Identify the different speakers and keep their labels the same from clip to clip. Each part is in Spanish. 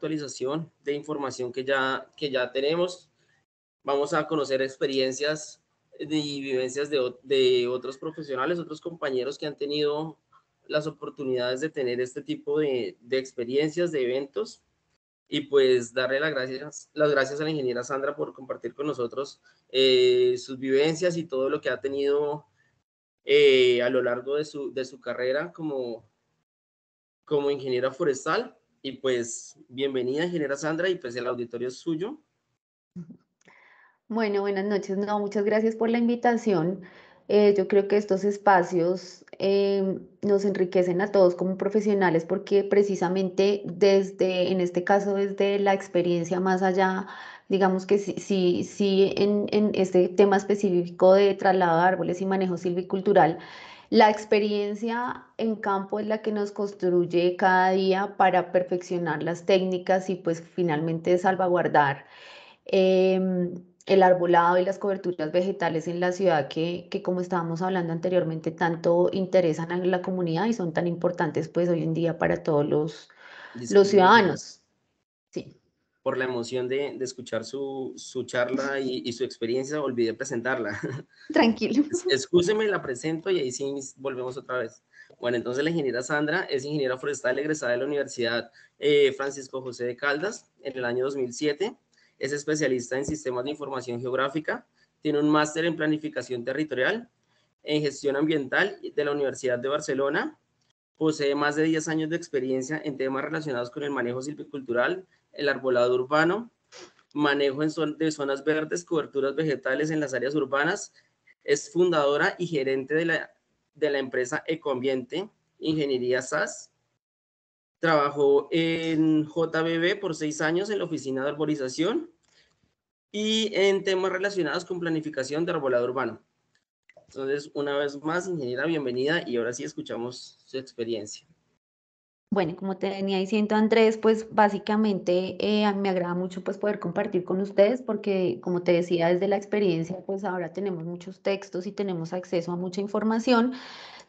Speaker 1: actualización de información que ya, que ya tenemos. Vamos a conocer experiencias y vivencias de, de otros profesionales, otros compañeros que han tenido las oportunidades de tener este tipo de, experiencias, de eventos. Y pues darle las gracias, las gracias a la ingeniera Sandra por compartir con nosotros eh, sus vivencias y todo lo que ha tenido eh, a lo largo de su, de su carrera como, como ingeniera forestal. Y pues bienvenida, ingeniera Sandra, y pues el auditorio es suyo.
Speaker 2: Bueno, buenas noches. No, muchas gracias por la invitación. Eh, yo creo que estos espacios eh, nos enriquecen a todos como profesionales porque precisamente desde, en este caso, desde la experiencia más allá, digamos que sí, sí, sí en, en este tema específico de traslado de árboles y manejo silvicultural, la experiencia en campo es la que nos construye cada día para perfeccionar las técnicas y pues finalmente salvaguardar em, el arbolado y las coberturas vegetales en la ciudad que, como estábamos hablando anteriormente tanto interesan a la comunidad y son tan importantes pues hoy en día para todos los
Speaker 1: ciudadanos por la emoción de, de escuchar su, su charla y, y, su experiencia, olvidé presentarla. Tranquilo. Excúseme, la presento y ahí sí volvemos otra vez. Bueno, entonces la ingeniera Sandra es ingeniera forestal egresada de la Universidad eh, Francisco José de Caldas en el año 2007. Es especialista en sistemas de información geográfica. Tiene un máster en planificación territorial, en gestión ambiental de la Universidad de Barcelona. Posee más de 10 años de experiencia en temas relacionados con el manejo silvicultural, el arbolado urbano, manejo de zonas verdes, coberturas vegetales en las áreas urbanas. Es fundadora y gerente de la, de la empresa Ecoambiente, Ingeniería SAS. Trabajó en JBB por seis años en la oficina de arborización y en temas relacionados con planificación de arbolado urbano. Entonces, una vez más, ingeniera, bienvenida y ahora sí escuchamos su experiencia.
Speaker 2: Bueno, como te venía diciendo Andrés, pues básicamente eh, me agrada mucho pues poder compartir con ustedes porque como te decía desde la experiencia, pues ahora tenemos muchos textos y tenemos acceso a mucha información,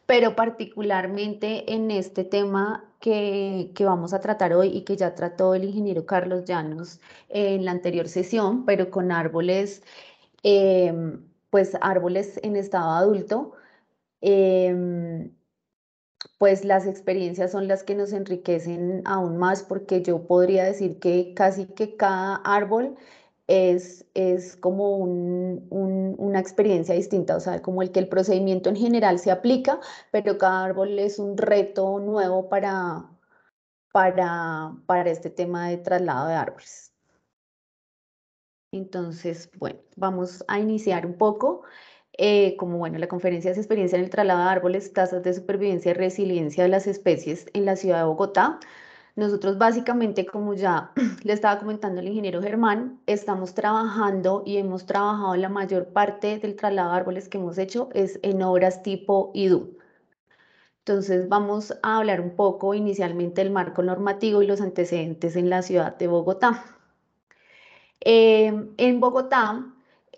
Speaker 2: pero particularmente en este tema que, vamos a tratar hoy y que ya trató el ingeniero Carlos Llanos en la anterior sesión, pero con árboles, em, pues árboles en estado adulto. Em, pues las experiencias son las que nos enriquecen aún más porque yo podría decir que casi que cada árbol es, es como una experiencia distinta, o sea, como el que el procedimiento en general se aplica, pero cada árbol es un reto nuevo para, para, para este tema de traslado de árboles. Entonces, bueno, vamos a iniciar un poco. Eh, como bueno, la conferencia es experiencia en el traslado de árboles, tasas de supervivencia y resiliencia de las especies en la ciudad de Bogotá. Nosotros básicamente, como ya le estaba comentando el ingeniero Germán, estamos trabajando y hemos trabajado la mayor parte del traslado de árboles que hemos hecho es en obras tipo IDU. Entonces vamos a hablar un poco inicialmente del marco normativo y los antecedentes en la ciudad de Bogotá. Eh, en Bogotá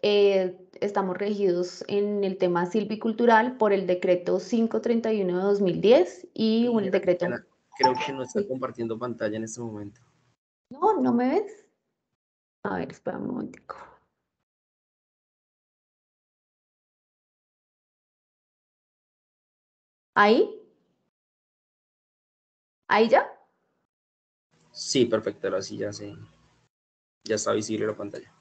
Speaker 2: eh, estamos regidos en el tema silvicultural por el decreto 531 de 2010 y un decreto...
Speaker 3: Creo que no está compartiendo pantalla en este momento. No, ¿no me ves? A ver, espera un momentico. ¿Ahí? ¿Ahí ya? Sí, perfecto, ahora sí ya sé. Ya está visible
Speaker 1: la pantalla.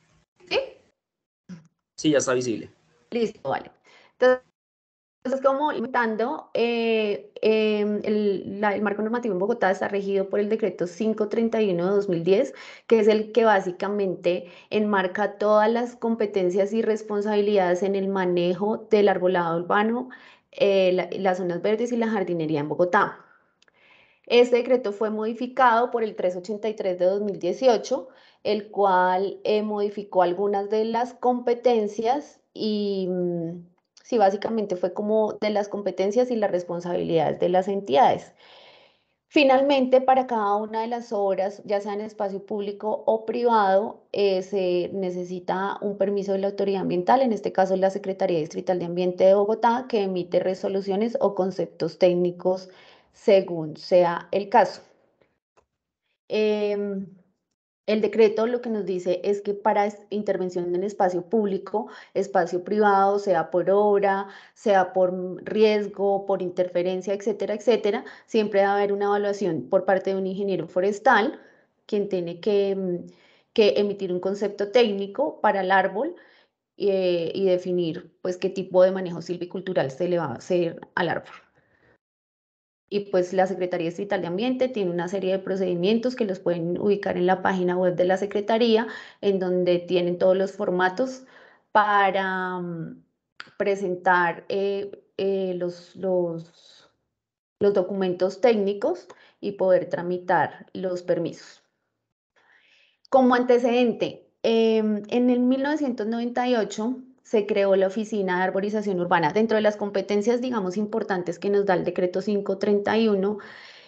Speaker 1: Sí, ya está visible.
Speaker 2: Listo, vale. Entonces, como limitando, eh, em, el, marco normativo en Bogotá está regido por el decreto 531 de 2010, que es el que básicamente enmarca todas las competencias y responsabilidades en el manejo del arbolado urbano, eh, las zonas verdes y la jardinería en Bogotá. Este decreto fue modificado por el 383 de 2018 el cual eh, modificó algunas de las competencias y mm, sí, básicamente fue como de las competencias y las responsabilidades de las entidades. Finalmente, para cada una de las obras, ya sea en espacio público o privado, eh, se necesita un permiso de la autoridad ambiental, en este caso la Secretaría Distrital de Ambiente de Bogotá, que emite resoluciones o conceptos técnicos según sea el caso. Em, el decreto lo que nos dice es que para intervención en espacio público, espacio privado, sea por obra, sea por riesgo, por interferencia, etcétera, etcétera, siempre va a haber una evaluación por parte de un ingeniero forestal, quien tiene que, mm, emitir un concepto técnico para el árbol eh, y definir pues, qué tipo de manejo silvicultural se le va a hacer al árbol. Y pues la Secretaría Distrital de Ambiente tiene una serie de procedimientos que los pueden ubicar en la página web de la Secretaría, en donde tienen todos los formatos para mm, presentar eh, eh, los, documentos técnicos y poder tramitar los permisos. Como antecedente, em, en el 1998 se creó la Oficina de Arborización Urbana. Dentro de las competencias, digamos, importantes que nos da el decreto 531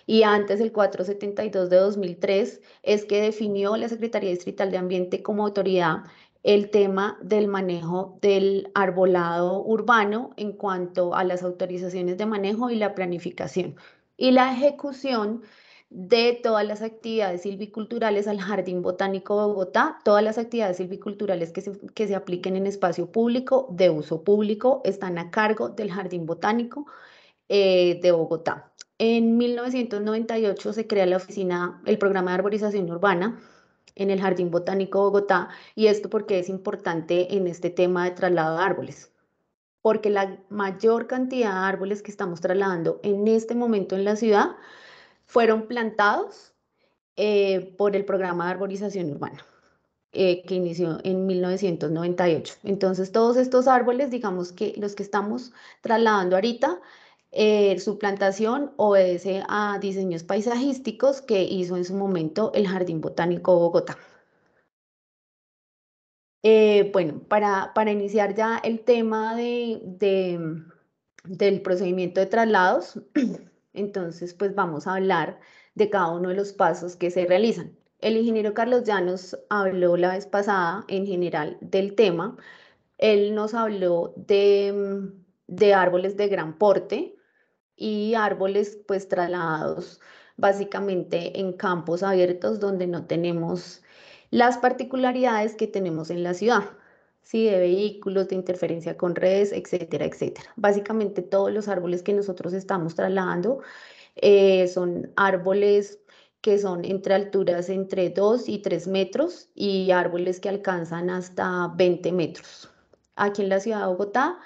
Speaker 2: y antes el 472 de 2003, es que definió la Secretaría Distrital de Ambiente como autoridad el tema del manejo del arbolado urbano en cuanto a las autorizaciones de manejo y la planificación. Y la ejecución de todas las actividades silviculturales al Jardín Botánico de Bogotá, todas las actividades silviculturales que se, apliquen en espacio público, de uso público, están a cargo del Jardín Botánico eh, de Bogotá. En 1998 se crea la oficina, el programa de arborización urbana en el Jardín Botánico Bogotá, y esto porque es importante en este tema de traslado de árboles porque la mayor cantidad de árboles que estamos trasladando en este momento en la ciudad fueron plantados eh, por el programa de arborización urbana eh, que inició en 1998. Entonces, todos estos árboles, digamos que los que estamos trasladando ahorita, eh, su plantación obedece a diseños paisajísticos que hizo en su momento el Jardín Botánico Bogotá. bueno, para, para, iniciar ya el tema del procedimiento de traslados, Entonces, pues vamos a hablar de cada uno de los pasos que se realizan. El ingeniero Carlos Llanos habló la vez pasada en general del tema. Él nos habló de, mm, de árboles de gran porte y árboles pues trasladados básicamente en campos abiertos donde no tenemos las particularidades que tenemos en la ciudad. ¿sí? de vehículos, de interferencia con redes, etcétera, etcétera. Básicamente todos los árboles que nosotros estamos trasladando eh, son árboles que son entre alturas entre 2 y 3 metros y árboles que alcanzan hasta 20 metros. Aquí en la ciudad de Bogotá,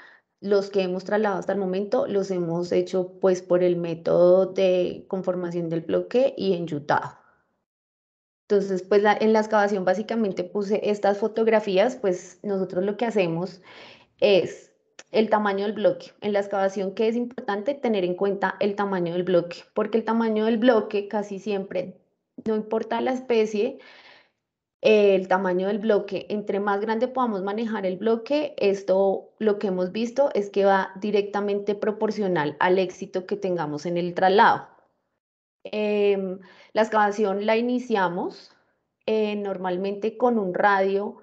Speaker 2: los que hemos trasladado hasta el momento los hemos hecho pues por el método de conformación del bloque y en enyutado. Entonces, pues en la excavación básicamente puse estas fotografías, pues nosotros lo que hacemos es el tamaño del bloque. En la excavación, que es importante tener en cuenta el tamaño del bloque, porque el tamaño del bloque casi siempre, no importa la especie, el tamaño del bloque, entre más grande podamos manejar el bloque, esto lo que hemos visto es que va directamente proporcional al éxito que tengamos en el traslado. Em, la excavación la iniciamos eh, normalmente con un radio,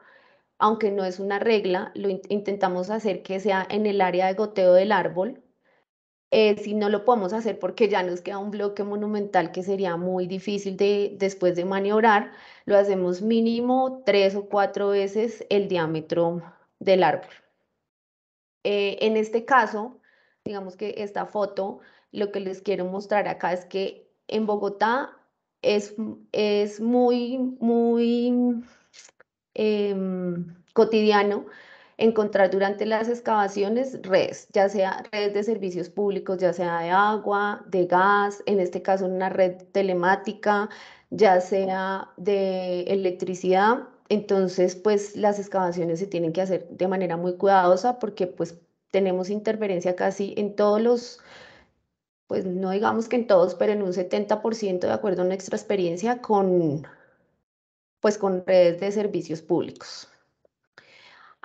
Speaker 2: aunque no es una regla, lo intentamos hacer que sea en el área de goteo del árbol. Eh, si no lo podemos hacer porque ya nos queda un bloque monumental que sería muy difícil de, después de maniobrar, lo hacemos mínimo tres o cuatro veces el diámetro del árbol. Eh, en este caso, digamos que esta foto, lo que les quiero mostrar acá es que en Bogotá es, es muy, muy em, cotidiano encontrar durante las excavaciones redes, ya sea redes de servicios públicos, ya sea de agua, de gas, en este caso una red telemática, ya sea de electricidad. Entonces, pues las excavaciones se tienen que hacer de manera muy cuidadosa porque pues tenemos interferencia casi en todos los pues no digamos que en todos, pero en un 70% de acuerdo a nuestra experiencia con, pues con redes de servicios públicos.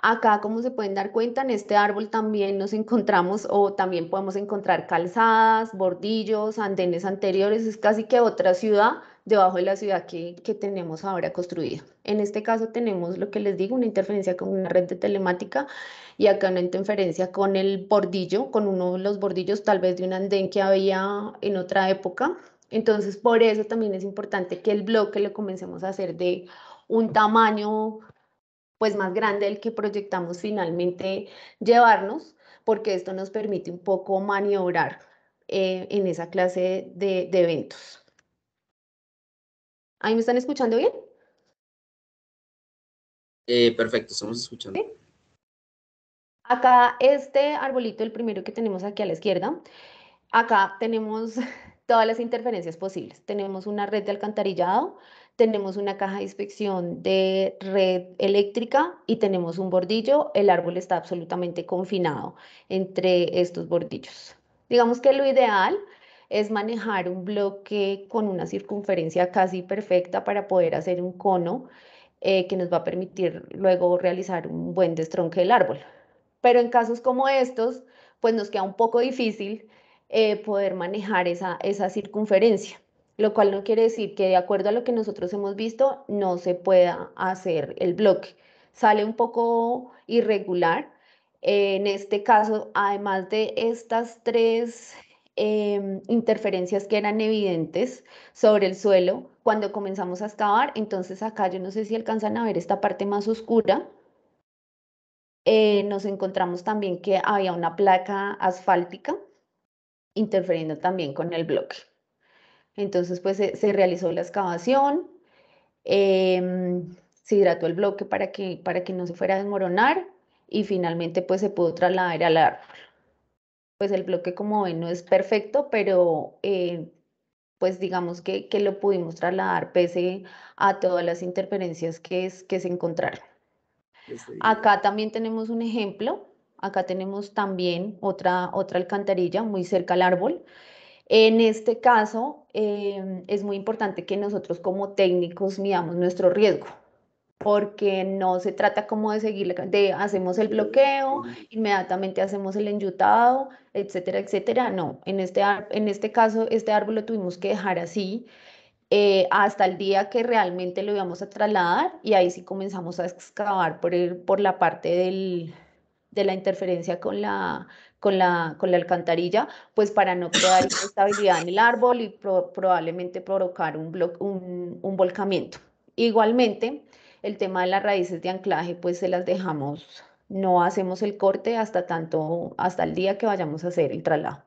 Speaker 2: Acá, como se pueden dar cuenta, en este árbol también nos encontramos o también podemos encontrar calzadas, bordillos, andenes anteriores, es casi que otra ciudad debajo de la ciudad que, tenemos ahora construida. En este caso tenemos lo que les digo, una interferencia con una red de telemática y acá una interferencia con el bordillo, con uno de los bordillos tal vez de un andén que había en otra época. Entonces, por eso también es importante que el bloque lo comencemos a hacer de un tamaño pues más grande del que proyectamos finalmente llevarnos, porque esto nos permite un poco maniobrar eh, en esa clase de eventos.
Speaker 3: ¿Ahí me están escuchando bien? Eh, perfecto, estamos escuchando. Acá este arbolito, el primero
Speaker 2: que tenemos aquí a la izquierda, acá tenemos todas las interferencias posibles. Tenemos una red de alcantarillado, tenemos una caja de inspección de red eléctrica y tenemos un bordillo. El árbol está absolutamente confinado entre estos bordillos. Digamos que lo ideal es manejar un bloque con una circunferencia casi perfecta para poder hacer un cono eh, que nos va a permitir luego realizar un buen destronque del árbol. Pero en casos como estos, pues nos queda un poco difícil eh, poder manejar esa, esa circunferencia, lo cual no quiere decir que de acuerdo a lo que nosotros hemos visto no se pueda hacer el bloque. Sale un poco irregular. en este caso, además de estas tres Em, interferencias que eran evidentes sobre el suelo cuando comenzamos a excavar. Entonces acá yo no sé si alcanzan a ver esta parte más oscura. Eh, nos encontramos también que había una placa asfáltica interfiriendo también con el bloque. Entonces, pues se, realizó la excavación, em, se hidrató el bloque para que, para que no se fuera a desmoronar y finalmente pues se pudo trasladar al árbol pues el bloque, como ven, no es perfecto, pero eh, pues digamos que, lo pudimos trasladar pese a todas las interferencias que, es, que se encontraron. Este acá también tenemos un ejemplo, acá tenemos también otra, otra alcantarilla muy cerca al árbol. En este caso, eh, es muy importante que nosotros como técnicos midamos nuestro riesgo porque no se trata como de seguir, de hacemos el bloqueo, inmediatamente hacemos el enyutado, etcétera, etcétera. No, en este, en este caso, este árbol lo tuvimos que dejar así eh, hasta el día que realmente lo íbamos a trasladar y ahí sí comenzamos a excavar por, por la parte del, de la interferencia con la, con la, con la alcantarilla, pues para no crear inestabilidad en el árbol y probablemente provocar un, un, un volcamiento. Igualmente, el tema de las raíces de anclaje, pues se las dejamos, no hacemos el corte hasta tanto, hasta el día que vayamos a hacer el traslado.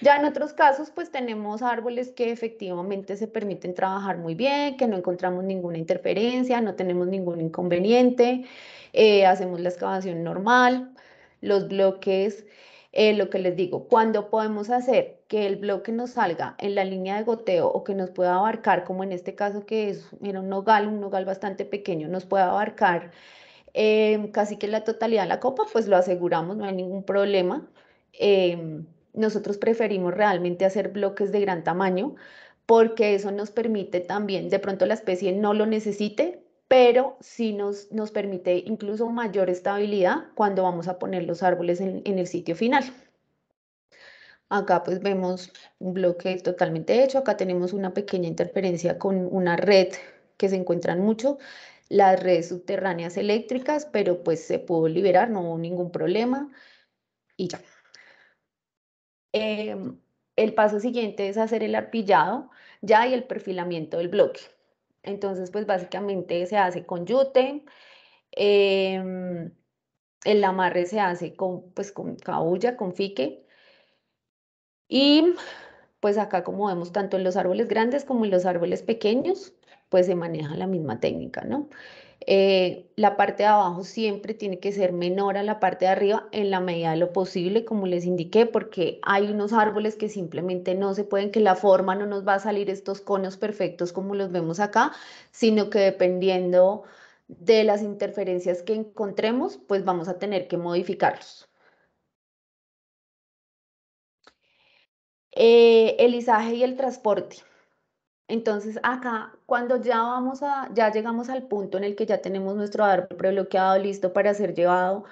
Speaker 2: Ya en otros casos, pues tenemos árboles que efectivamente se permiten trabajar muy bien, que no encontramos ninguna interferencia, no tenemos ningún inconveniente, eh, hacemos la excavación normal, los bloques eh, lo que les digo, cuando podemos hacer que el bloque nos salga en la línea de goteo o que nos pueda abarcar, como en este caso que es mira, un nogal, un nogal bastante pequeño, nos pueda abarcar eh, casi que la totalidad de la copa, pues lo aseguramos, no hay ningún problema. Eh, nosotros preferimos realmente hacer bloques de gran tamaño porque eso nos permite también, de pronto la especie no lo necesite, pero sí nos, permite incluso mayor estabilidad cuando vamos a poner los árboles en, el sitio final. Acá pues vemos un bloque totalmente hecho, acá tenemos una pequeña interferencia con una red que se encuentran mucho, las redes subterráneas eléctricas, pero pues se pudo liberar, no hubo ningún problema y ya. Em, el paso siguiente es hacer el arpillado ya y el perfilamiento del bloque. Entonces, pues básicamente se hace con yute, em, el amarre se hace con, pues, con con fique. Y pues acá como vemos tanto en los árboles grandes como en los árboles pequeños, pues se maneja la misma técnica, ¿no? Eh, la parte de abajo siempre tiene que ser menor a la parte de arriba en la medida de lo posible, como les indiqué, porque hay unos árboles que simplemente no se pueden, que la forma no nos va a salir estos conos perfectos como los vemos acá, sino que dependiendo de las interferencias que encontremos, pues vamos a tener que modificarlos. Eh, el izaje y el transporte. Entonces acá, cuando ya vamos a, ya llegamos al punto en el que ya tenemos nuestro árbol prebloqueado listo para ser llevado,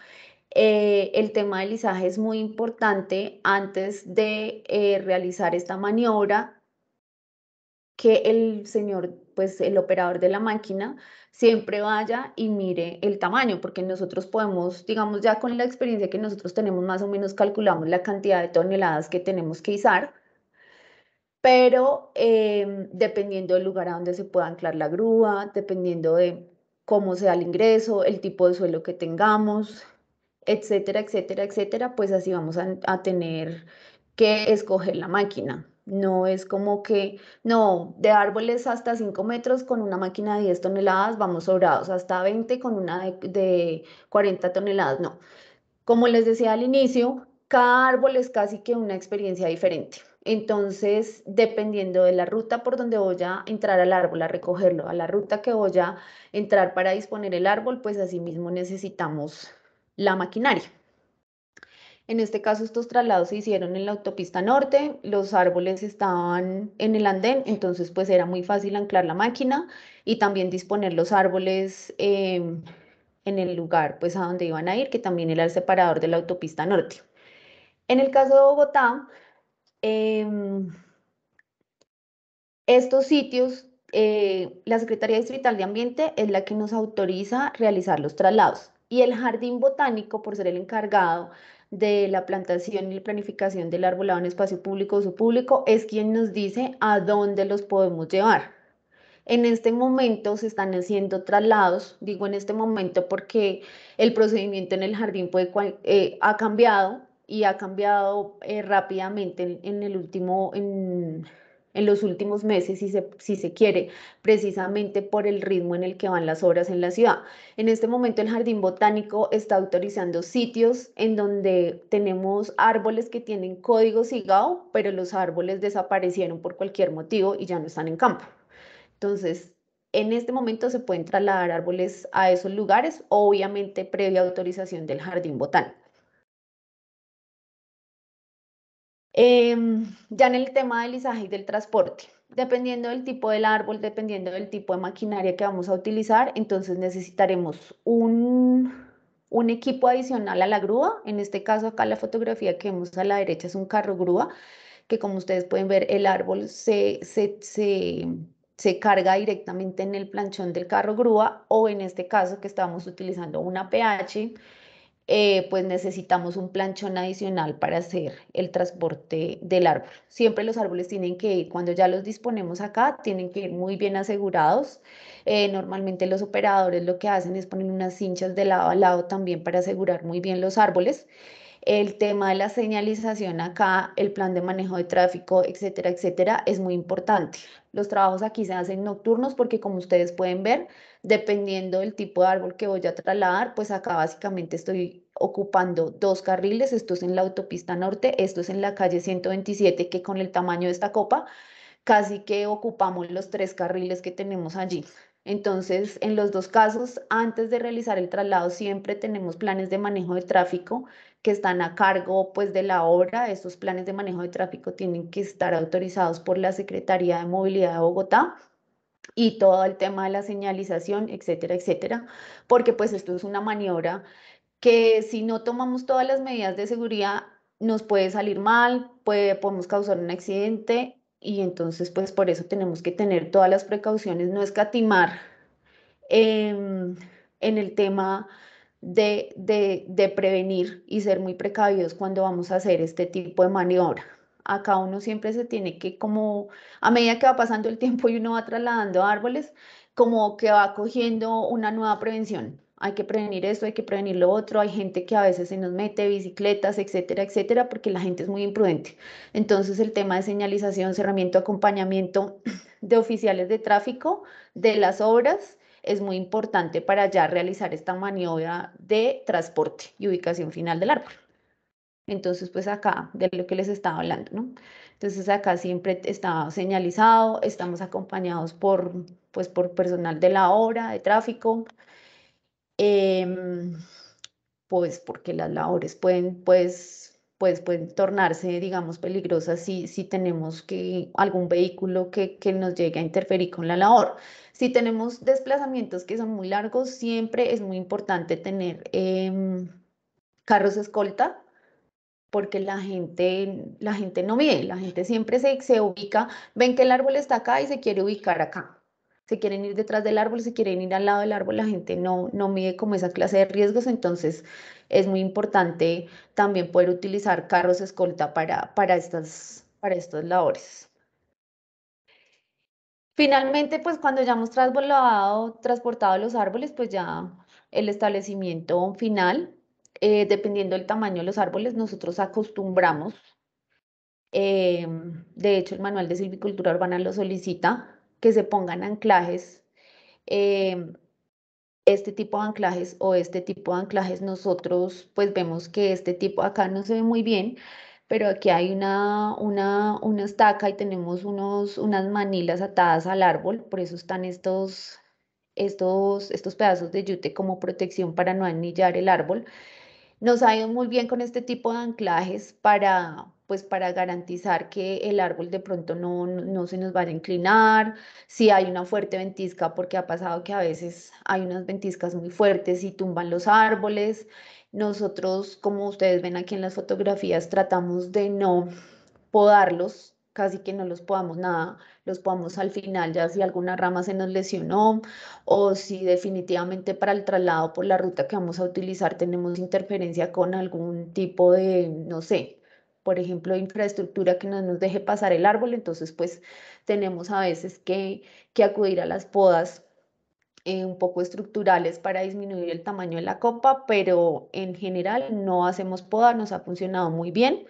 Speaker 2: eh, el tema del izaje es muy importante antes de eh, realizar esta maniobra que el señor, pues el operador de la máquina, siempre vaya y mire el tamaño, porque nosotros podemos, digamos, ya con la experiencia que nosotros tenemos, más o menos calculamos la cantidad de toneladas que tenemos que izar, pero em, dependiendo del lugar a donde se pueda anclar la grúa, dependiendo de cómo sea el ingreso, el tipo de suelo que tengamos, etcétera, etcétera, etcétera, pues así vamos a tener que escoger la máquina. No es como que, no, de árboles hasta 5 metros con una máquina de 10 toneladas vamos sobrados, hasta 20 con una de, 40 toneladas, no. Como les decía al inicio, cada árbol es casi que una experiencia diferente. Entonces, dependiendo de la ruta por donde voy a entrar al árbol, a recogerlo, a la ruta que voy a entrar para disponer el árbol, pues asimismo necesitamos la maquinaria. En este caso, estos traslados se hicieron en la autopista norte, los árboles estaban en el andén, entonces pues era muy fácil anclar la máquina y también disponer los árboles em, en el lugar pues a donde iban a ir, que también era el separador de la autopista norte. En el caso de Bogotá, em, estos sitios, eh, la Secretaría Distrital de Ambiente es la que nos autoriza realizar los traslados y el Jardín Botánico, por ser el encargado de la plantación y planificación del arbolado en espacio público o público es quien nos dice a dónde los podemos llevar. En este momento se están haciendo traslados, digo en este momento porque el procedimiento en el jardín eh, ha cambiado y ha cambiado eh, rápidamente en, en, el último, en, en los últimos meses, si se, si se quiere, precisamente por el ritmo en el que van las obras en la ciudad. En este momento el Jardín Botánico está autorizando sitios en donde tenemos árboles que tienen código SIGAO, pero los árboles desaparecieron por cualquier motivo y ya no están en campo. Entonces, en este momento se pueden trasladar árboles a esos lugares, obviamente previa autorización del Jardín Botánico. Em, ya en el tema del izaje y del transporte, dependiendo del tipo del árbol, dependiendo del tipo de maquinaria que vamos a utilizar, entonces necesitaremos un, equipo adicional a la grúa. En este caso, acá la fotografía que vemos a la derecha es un carro grúa, que como ustedes pueden ver, el árbol se, se carga directamente en el planchón del carro grúa o en este caso que estamos utilizando una PH eh, pues necesitamos un planchón adicional para hacer el transporte del árbol. Siempre los árboles tienen que ir, cuando ya los disponemos acá, tienen que ir muy bien asegurados. Eh, normalmente los operadores lo que hacen es poner unas cinchas de lado a lado también para asegurar muy bien los árboles el tema de la señalización acá, el plan de manejo de tráfico, etcétera, etcétera, es muy importante. Los trabajos aquí se hacen nocturnos porque como ustedes pueden ver, dependiendo del tipo de árbol que voy a trasladar, pues acá básicamente estoy ocupando dos carriles, esto es en la autopista norte, esto es en la calle 127 que con el tamaño de esta copa casi que ocupamos los tres carriles que tenemos allí. Entonces, en los dos casos, antes de realizar el traslado, siempre tenemos planes de manejo de tráfico que están a cargo pues de la obra. Estos planes de manejo de tráfico tienen que estar autorizados por la Secretaría de Movilidad de Bogotá y todo el tema de la señalización, etcétera, etcétera, porque pues esto es una maniobra que si no tomamos todas las medidas de seguridad nos puede salir mal, puede, podemos causar un accidente y entonces pues por eso tenemos que tener todas las precauciones, no escatimar em, en el tema de, prevenir y ser muy precavidos cuando vamos a hacer este tipo de maniobra acá uno siempre se tiene que como, a medida que va pasando el tiempo y uno va trasladando árboles, como que va cogiendo una nueva prevención. Hay que prevenir esto, hay que prevenir lo otro. Hay gente que a veces se nos mete bicicletas, etcétera, etcétera, porque la gente es muy imprudente. Entonces el tema de señalización, cerramiento, acompañamiento de oficiales de tráfico, de las obras, es muy importante para ya realizar esta maniobra de transporte y ubicación final del árbol. Entonces, pues acá, de lo que les estaba hablando, ¿no? Entonces, acá siempre está señalizado, estamos acompañados por, pues, por personal de la obra, de tráfico, em, pues porque las labores pueden, pues, pues, pueden tornarse, digamos, peligrosas si, si tenemos que, algún vehículo que, que nos llegue a interferir con la labor. Si tenemos desplazamientos que son muy largos, siempre es muy importante tener em, carros escolta porque la gente, la gente no mide, la gente siempre se, se ubica, ven que el árbol está acá y se quiere ubicar acá se quieren ir detrás del árbol, se quieren ir al lado del árbol, la gente no, no mide como esa clase de riesgos, entonces es muy importante también poder utilizar carros escolta para, para, estas, para estas labores. Finalmente, pues cuando ya hemos transportado los árboles, pues ya el establecimiento final, eh, dependiendo del tamaño de los árboles, nosotros acostumbramos. Eh, de hecho, el manual de silvicultura urbana lo solicita que se pongan anclajes. Eh, este tipo de anclajes o este tipo de anclajes, nosotros pues vemos que este tipo acá no se ve muy bien, pero aquí hay una, una, una estaca y tenemos unos, unas manilas atadas al árbol, por eso están estos, estos, estos pedazos de yute como protección para no anillar el árbol. Nos ha ido muy bien con este tipo de anclajes para, pues para garantizar que el árbol de pronto no, no, se nos vaya a inclinar, si hay una fuerte ventisca, porque ha pasado que a veces hay unas ventiscas muy fuertes y tumban los árboles, nosotros, como ustedes ven aquí en las fotografías, tratamos de no podarlos, casi que no los podamos nada, los podamos al final ya si alguna rama se nos lesionó o si definitivamente para el traslado por la ruta que vamos a utilizar tenemos interferencia con algún tipo de, no sé, por ejemplo, infraestructura que no nos deje pasar el árbol, entonces pues tenemos a veces que, que acudir a las podas eh, un poco estructurales para disminuir el tamaño de la copa, pero en general no hacemos poda, nos ha funcionado muy bien.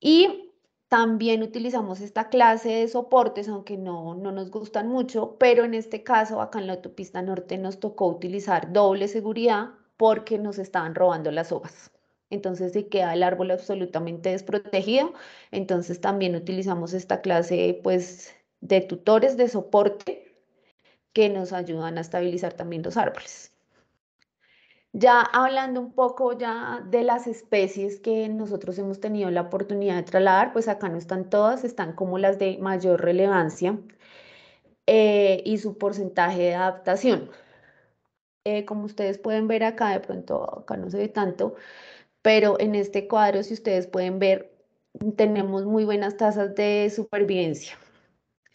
Speaker 2: Y también utilizamos esta clase de soportes, aunque no, nos gustan mucho, pero en este caso acá en la autopista norte nos tocó utilizar doble seguridad porque nos estaban robando las hojas. Entonces si queda el árbol absolutamente desprotegido. Entonces también utilizamos esta clase pues, de tutores de soporte que nos ayudan a estabilizar también los árboles. Ya hablando un poco ya de las especies que nosotros hemos tenido la oportunidad de trasladar, pues acá no están todas, están como las de mayor relevancia eh, y su porcentaje de adaptación. Eh, como ustedes pueden ver acá, de pronto acá no se ve tanto, pero en este cuadro, si ustedes pueden ver, tenemos muy buenas tasas de supervivencia.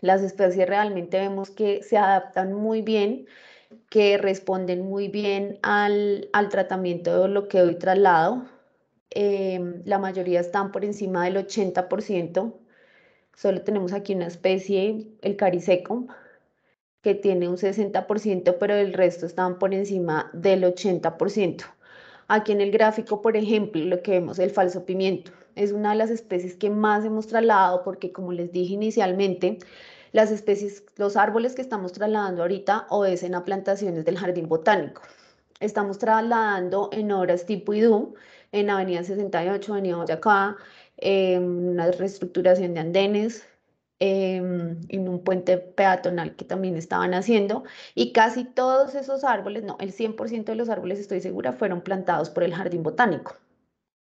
Speaker 2: Las especies realmente vemos que se adaptan muy bien, que responden muy bien al, tratamiento de bloqueo y traslado. Em, la mayoría están por encima del 80%. Solo tenemos aquí una especie, el cariseco, que tiene un 60%, pero el resto están por encima del 80%. Aquí en el gráfico, por ejemplo, lo que vemos, el falso pimiento es una de las especies que más hemos trasladado porque, como les dije inicialmente, las especies, los árboles que estamos trasladando ahorita obedecen a plantaciones del jardín botánico. Estamos trasladando en horas tipo IDU, en Avenida 68, Avenida Boyacá, en una reestructuración de andenes, en un puente peatonal que también estaban haciendo y casi todos esos árboles, no, el 100% de los árboles estoy segura, fueron plantados por el jardín botánico.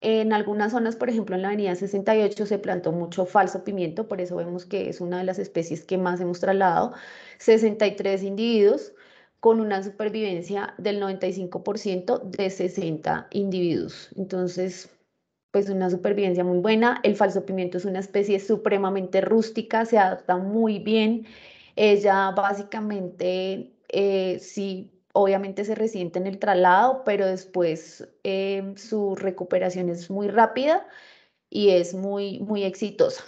Speaker 2: En algunas zonas, por ejemplo, en la avenida 68 se plantó mucho falso pimiento, por eso vemos que es una de las especies que más hemos trasladado, 63 individuos con una supervivencia del 95% de 60 individuos. Entonces, pues una supervivencia muy buena. El falso pimiento es una especie supremamente rústica, se adapta muy bien. Ella básicamente, eh, sí obviamente se resiente en el traslado, pero después em, su recuperación es muy rápida y es muy, muy exitosa.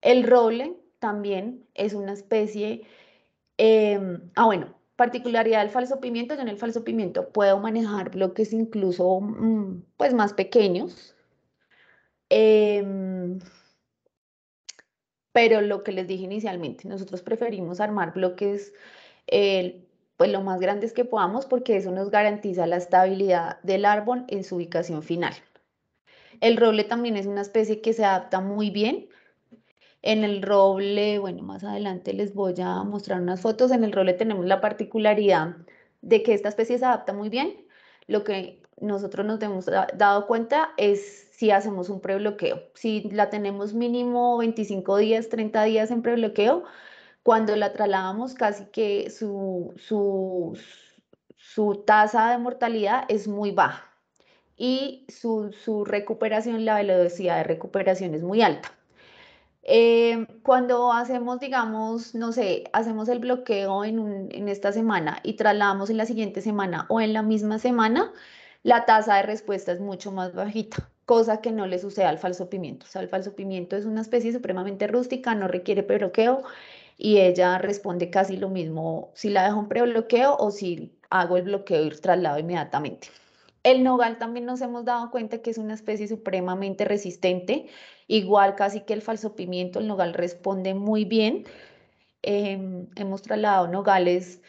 Speaker 2: El roble también es una especie, em, ah bueno, particularidad del falso pimiento, yo en el falso pimiento puedo manejar bloques incluso mm, pues más pequeños. Em, pero lo que les dije inicialmente, nosotros preferimos armar bloques pues lo más grandes que podamos porque eso nos garantiza la estabilidad del árbol en su ubicación final. El roble también es una especie que se adapta muy bien. En el roble, bueno, más adelante les voy a mostrar unas fotos. En el roble tenemos la particularidad de que esta especie se adapta muy bien. Lo que nosotros nos hemos dado cuenta es si hacemos un prebloqueo. Si la tenemos mínimo 25 días, 30 días en prebloqueo, cuando la trasladamos, casi que su, su, su tasa de mortalidad es muy baja y su, su, recuperación, la velocidad de recuperación es muy alta. Eh, cuando hacemos, digamos, no sé, hacemos el bloqueo en, en, esta semana y trasladamos en la siguiente semana o en la misma semana, la tasa de respuesta es mucho más bajita, cosa que no le sucede al falso pimiento. O sea, el falso pimiento es una especie supremamente rústica, no requiere bloqueo y ella responde casi lo mismo si la dejo en prebloqueo o si hago el bloqueo y traslado inmediatamente. El nogal también nos hemos dado cuenta que es una especie supremamente resistente, igual casi que el falso pimiento, el nogal responde muy bien. Em, hemos trasladado nogales,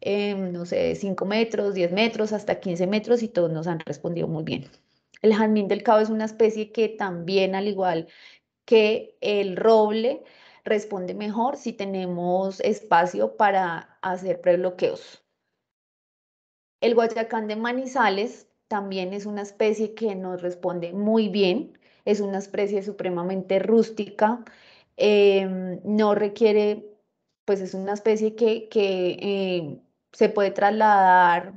Speaker 2: em, no sé, 5 metros, 10 metros, hasta 15 metros y todos nos han respondido muy bien. El jazmín del cabo es una especie que también, al igual que el roble, responde mejor si tenemos espacio para hacer prebloqueos. El guayacán de Manizales también es una especie que nos responde muy bien, es una especie supremamente rústica, em, no requiere, pues es una especie que, eh, se puede trasladar,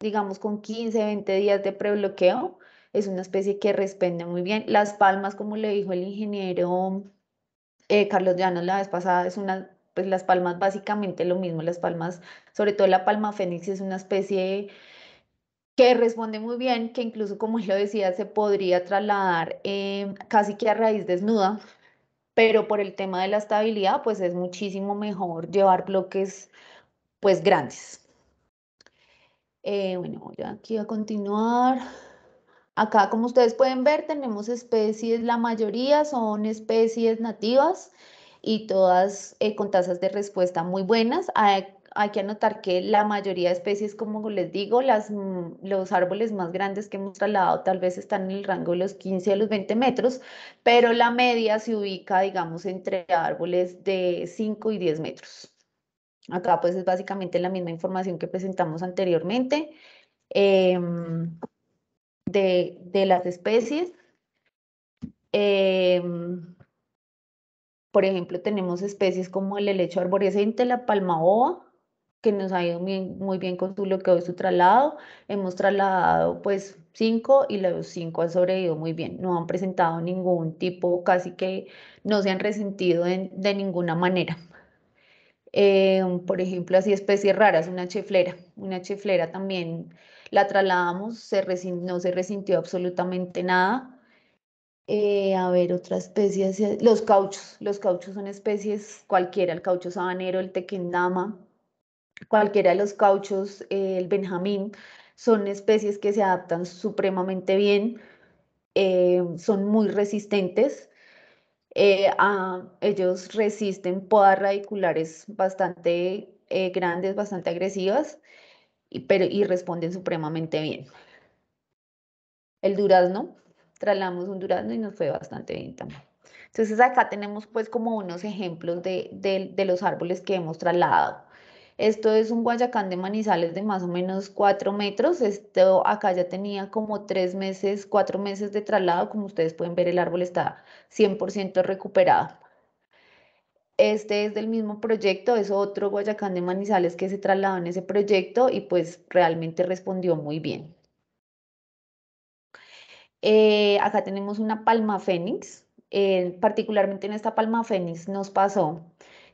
Speaker 2: digamos, con 15, 20 días de prebloqueo, es una especie que responde muy bien. Las palmas, como le dijo el ingeniero eh, Carlos Llanos la vez pasada, es una, pues las palmas básicamente lo mismo, las palmas, sobre todo la palma fénix es una especie que responde muy bien, que incluso como lo decía, se podría trasladar eh, casi que a raíz desnuda, pero por el tema de la estabilidad, pues es muchísimo mejor llevar bloques pues grandes. Eh, bueno, voy aquí a continuar. Acá, como ustedes pueden ver, tenemos especies, la mayoría son especies nativas y todas eh, con tasas de respuesta muy buenas. Hay, que anotar que la mayoría de especies, como les digo, las, mm, los árboles más grandes que hemos trasladado tal vez están en el rango de los 15 a los 20 metros, pero la media se ubica, digamos, entre árboles de 5 y 10 metros. Acá pues es básicamente la misma información que presentamos anteriormente. Em, de, las especies. Eh, por ejemplo, tenemos especies como el helecho arborescente, la palma que nos ha ido muy, bien con su bloqueo y su traslado. Hemos trasladado pues cinco y los cinco han sobrevivido muy bien. No han presentado ningún tipo, casi que no se han resentido de, ninguna manera. Eh, por ejemplo, así especies raras, una chiflera. Una chiflera también la trasladamos, no se resintió absolutamente nada. Eh, a ver, otra especie, los cauchos, los cauchos son especies cualquiera, el caucho sabanero, el tequendama, cualquiera de los cauchos, el benjamín, son especies que se adaptan supremamente bien, eh, son muy resistentes, eh, ellos resisten podas radiculares bastante grandes, bastante agresivas, y, pero, y responden supremamente bien. El durazno, trasladamos un durazno y nos fue bastante bien también. Entonces acá tenemos pues como unos ejemplos de, los árboles que hemos trasladado. Esto es un guayacán de manizales de más o menos 4 metros. Esto acá ya tenía como 3 meses, 4 meses de traslado. Como ustedes pueden ver, el árbol está 100% recuperado. Este es del mismo proyecto, es otro Guayacán de Manizales que se trasladó en ese proyecto y pues realmente respondió muy bien. Eh, acá tenemos una palma fénix, eh, particularmente en esta palma fénix nos pasó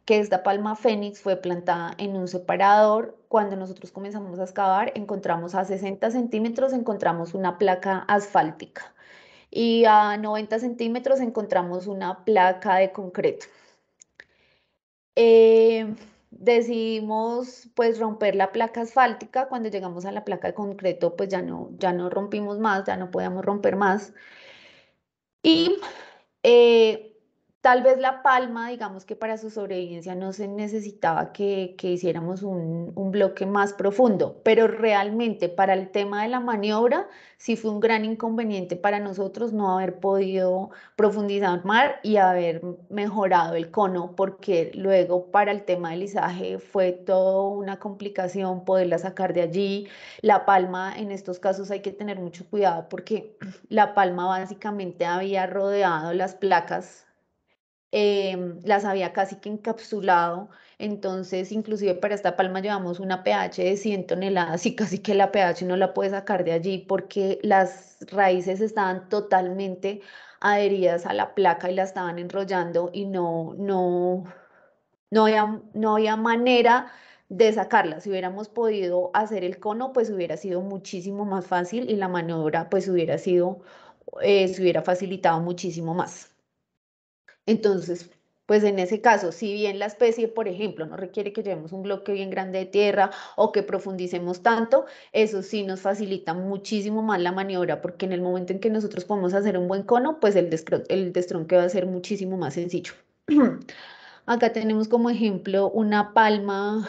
Speaker 2: que esta palma fénix fue plantada en un separador. Cuando nosotros comenzamos a excavar, encontramos a 60 centímetros, encontramos una placa asfáltica y a 90 centímetros encontramos una placa de concreto. Eh, decidimos pues romper la placa asfáltica. Cuando llegamos a la placa de concreto, pues ya no, ya no rompimos más, ya no podíamos romper más. Y eh, Tal vez La Palma, digamos que para su sobrevivencia no se necesitaba que, hiciéramos un, bloque más profundo, pero realmente para el tema de la maniobra sí fue un gran inconveniente para nosotros no haber podido profundizar más y haber mejorado el cono, porque luego para el tema del izaje fue toda una complicación poderla sacar de allí. La Palma, en estos casos hay que tener mucho cuidado porque La Palma básicamente había rodeado las placas Em, las había casi que encapsulado, entonces inclusive para esta palma llevamos una pH de 100 toneladas y casi que la pH no la puede sacar de allí porque las raíces estaban totalmente adheridas a la placa y la estaban enrollando y no, no, no había, no manera de sacarla. Si hubiéramos podido hacer el cono, pues hubiera sido muchísimo más fácil y la maniobra pues hubiera sido, eh, se hubiera facilitado muchísimo más. Entonces, pues en ese caso, si bien la especie, por ejemplo, no requiere que llevemos un bloque bien grande de tierra o que profundicemos tanto, eso sí nos facilita muchísimo más la maniobra, porque en el momento en que nosotros podemos hacer un buen cono, pues el, el destronque va a ser muchísimo más sencillo. Acá tenemos como ejemplo una palma,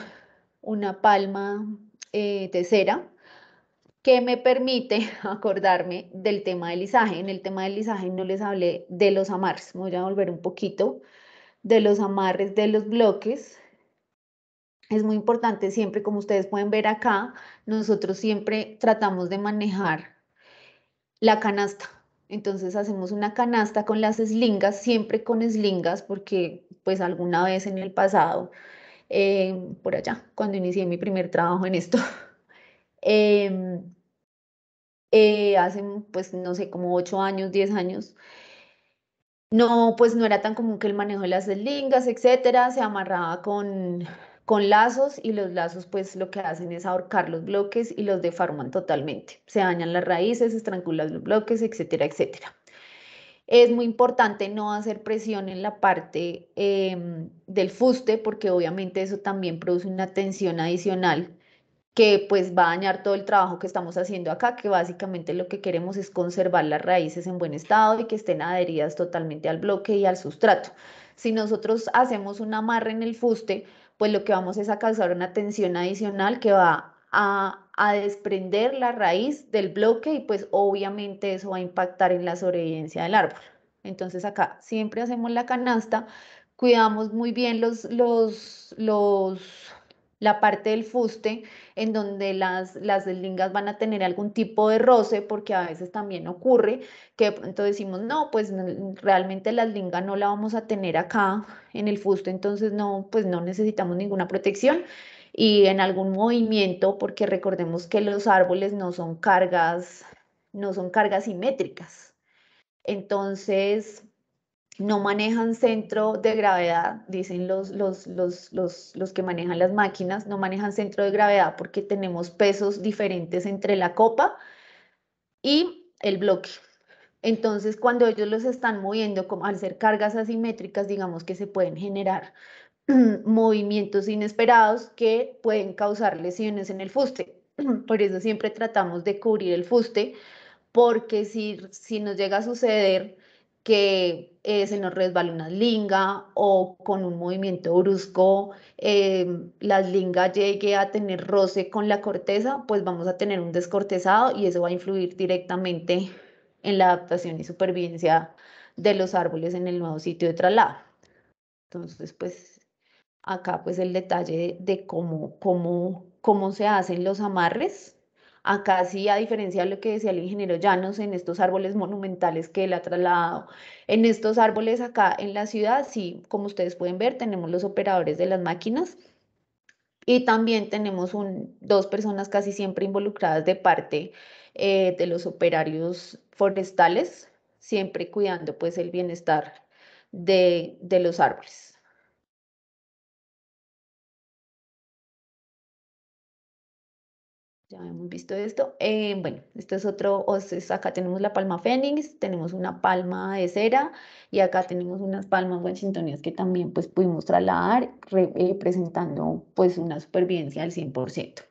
Speaker 2: una palma eh, de cera, que me permite acordarme del tema del lisaje. En el tema del lizaje no les hablé de los amarres, voy a volver un poquito, de los amarres de los bloques. Es muy importante siempre, como ustedes pueden ver acá, nosotros siempre tratamos de manejar la canasta. Entonces hacemos una canasta con las eslingas, siempre con eslingas, porque pues alguna vez en el pasado, eh, por allá, cuando inicié mi primer trabajo en esto, em, eh, hace, pues, no sé, como 8 años, 10 años, no, pues no era tan común que el manejo de las lingas, etcétera, se amarraba con, con lazos y los lazos pues lo que hacen es ahorcar los bloques y los deforman totalmente. Se dañan las raíces, se estrangulan los bloques, etcétera, etcétera. Es muy importante no hacer presión en la parte em, del fuste porque obviamente eso también produce una tensión adicional que pues va a dañar todo el trabajo que estamos haciendo acá, que básicamente lo que queremos es conservar las raíces en buen estado y que estén adheridas totalmente al bloque y al sustrato. Si nosotros hacemos una amarre en el fuste, pues lo que vamos es a causar una tensión adicional que va a, a desprender la raíz del bloque y pues obviamente eso va a impactar en la sobrevivencia del árbol. Entonces acá siempre hacemos la canasta, cuidamos muy bien los, los, los la parte del fuste en donde las, las van a tener algún tipo de roce, porque a veces también ocurre que pronto decimos, no, pues realmente la lingas no la vamos a tener acá en el fuste, entonces no, pues no necesitamos ninguna protección y en algún movimiento, porque recordemos que los árboles no son cargas, no son cargas simétricas. Entonces, no manejan centro de gravedad, dicen los, los, los, que manejan las máquinas, no manejan centro de gravedad porque tenemos pesos diferentes entre la copa y el bloque. Entonces, cuando ellos los están moviendo, como al ser cargas asimétricas, digamos que se pueden generar movimientos inesperados que pueden causar lesiones en el fuste. Por eso siempre tratamos de cubrir el fuste, porque si, si nos llega a suceder que eh, se nos resbala una linga o con un movimiento brusco em, la linga llegue a tener roce con la corteza, pues vamos a tener un descortezado y eso va a influir directamente en la adaptación y supervivencia de los árboles en el nuevo sitio de traslado. Entonces, pues acá pues el detalle de, cómo, cómo, cómo se hacen los amarres Acá sí, a diferencia de lo que decía el ingeniero Llanos, en estos árboles monumentales que él ha trasladado, en estos árboles acá en la ciudad, sí, como ustedes pueden ver, tenemos los operadores de las máquinas y también tenemos un, dos personas casi siempre involucradas de parte eh, de los operarios forestales, siempre cuidando pues el
Speaker 3: bienestar de los árboles. Ya hemos visto esto. Eh,
Speaker 2: bueno, esto es otro, acá tenemos la palma fénix, tenemos una palma de cera y acá tenemos unas palmas washingtonias que también pues pudimos trasladar representando eh, pues una supervivencia al 100%.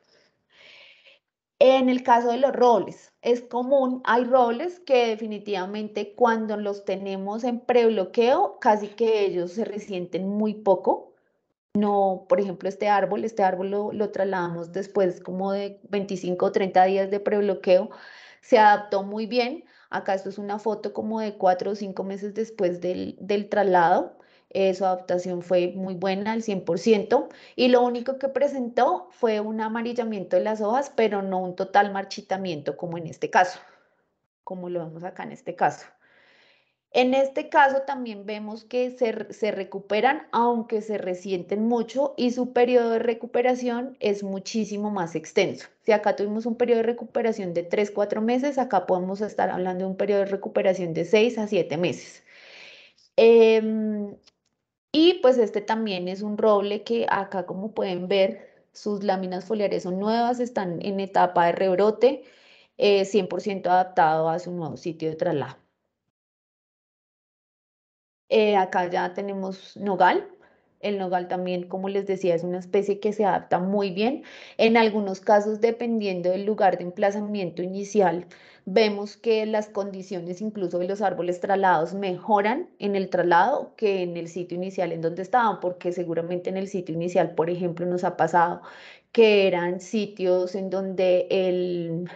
Speaker 2: En el caso de los roles, es común, hay roles que definitivamente cuando los tenemos en prebloqueo, casi que ellos se resienten muy poco, no, por ejemplo, este árbol, este árbol lo, trasladamos después como de 25 o 30 días de prebloqueo, se adaptó muy bien. Acá esto es una foto como de cuatro o cinco meses después del, traslado. Eh, su adaptación fue muy buena al 100% y lo único que presentó fue un amarillamiento de las hojas, pero no un total marchitamiento como en este caso, como lo vemos acá en este caso. En este caso también vemos que se, recuperan, aunque se resienten mucho y su periodo de recuperación es muchísimo más extenso. Si acá tuvimos un periodo de recuperación de 3, 4 meses, acá podemos estar hablando de un periodo de recuperación de 6 a 7 meses. Em, y pues este también es un roble que acá como pueden ver, sus láminas foliares son nuevas, están en etapa de rebrote, 100% eh, adaptado a su nuevo sitio de traslado. Eh, acá ya tenemos nogal. El nogal también, como les decía, es una especie que se adapta muy bien. En algunos casos, dependiendo del lugar de emplazamiento inicial, vemos que las condiciones incluso de los árboles traslados mejoran en el traslado que en el sitio inicial en donde estaban, porque seguramente en el sitio inicial, por ejemplo, nos ha pasado que eran sitios en donde el,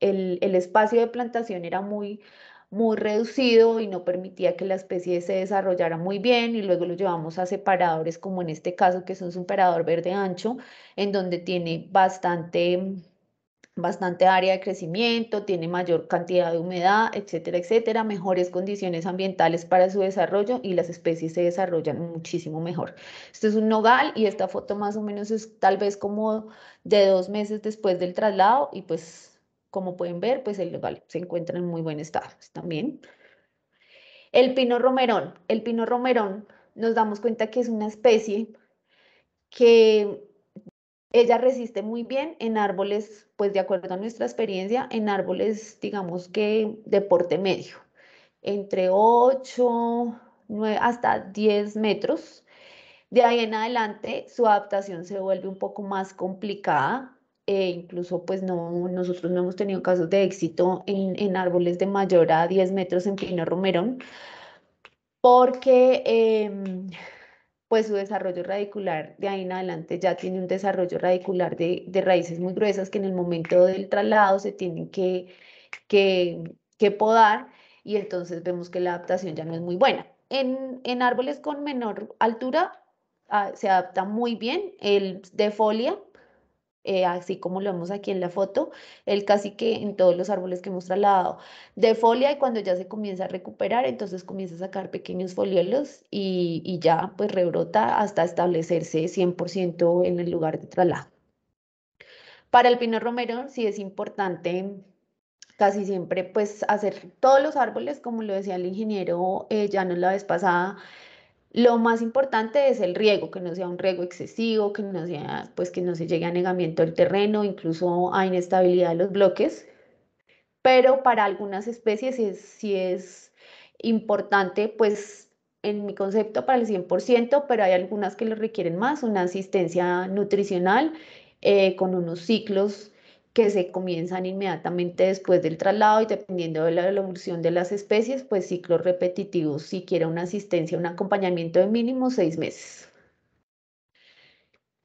Speaker 2: el, el, espacio de plantación era muy muy reducido y no permitía que la especie se desarrollara muy bien y luego lo llevamos a separadores como en este caso que es un separador verde ancho en donde tiene bastante bastante área de crecimiento, tiene mayor cantidad de humedad, etcétera, etcétera, mejores condiciones ambientales para su desarrollo y las especies se desarrollan muchísimo mejor. Esto es un nogal y esta foto más o menos es tal vez como de dos meses después del traslado y pues como pueden ver, pues el se encuentra en muy buen estado también. El pino romerón. El pino romerón nos damos cuenta que es una especie que ella resiste muy bien en árboles, pues de acuerdo a nuestra experiencia, en árboles, digamos que de porte medio, entre 8, 9, hasta 10 metros. De ahí en adelante, su adaptación se vuelve un poco más complicada eh, incluso pues no, nosotros no hemos tenido casos de éxito en, árboles de mayor a 10 metros en pino romerón, porque em, pues su desarrollo radicular de ahí en adelante ya tiene un desarrollo radicular de, raíces muy gruesas que en el momento del traslado se tienen que, que, podar y entonces vemos que la adaptación ya no es muy buena. En, árboles con menor altura ah, se adapta muy bien el de folia, eh, así como lo vemos aquí en la foto, el casi que en todos los árboles que hemos trasladado de folia y cuando ya se comienza a recuperar, entonces comienza a sacar pequeños foliolos y, ya pues rebrota hasta establecerse 100% en el lugar de traslado. Para el pino romero sí es importante casi siempre pues hacer todos los árboles, como lo decía el ingeniero eh, ya no la vez pasada, lo más importante es el riego, que no sea un riego excesivo, que no sea, pues que no se llegue a negamiento del terreno, incluso a inestabilidad de los bloques. Pero para algunas especies sí es, importante, pues en mi concepto para el 100%, pero hay algunas que lo requieren más, una asistencia nutricional eh, con unos ciclos que se comienzan inmediatamente después del traslado y dependiendo de la evolución de las especies, pues ciclos repetitivos, si quiere una asistencia, un acompañamiento de mínimo seis meses.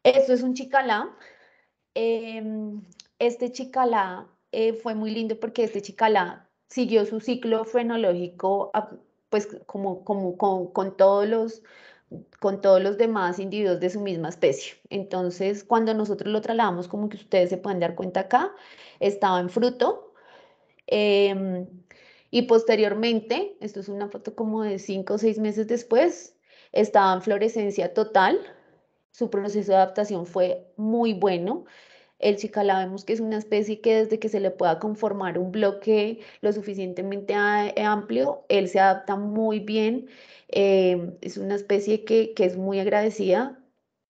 Speaker 2: Esto es un chicalá. Em, este chicalá eh, fue muy lindo porque este chicalá siguió su ciclo frenológico, ah, pues como, como con, con todos los con todos los demás individuos de su misma especie. Entonces, cuando nosotros lo trasladamos, como que ustedes se pueden dar cuenta acá, estaba en fruto. Em, y posteriormente, esto es una foto como de cinco o seis meses después, estaba en florescencia total. Su proceso de adaptación fue muy bueno. El chicalá vemos que es una especie que desde que se le pueda conformar un bloque lo suficientemente eh, amplio, él se adapta muy bien. Eh, es una especie que, es muy agradecida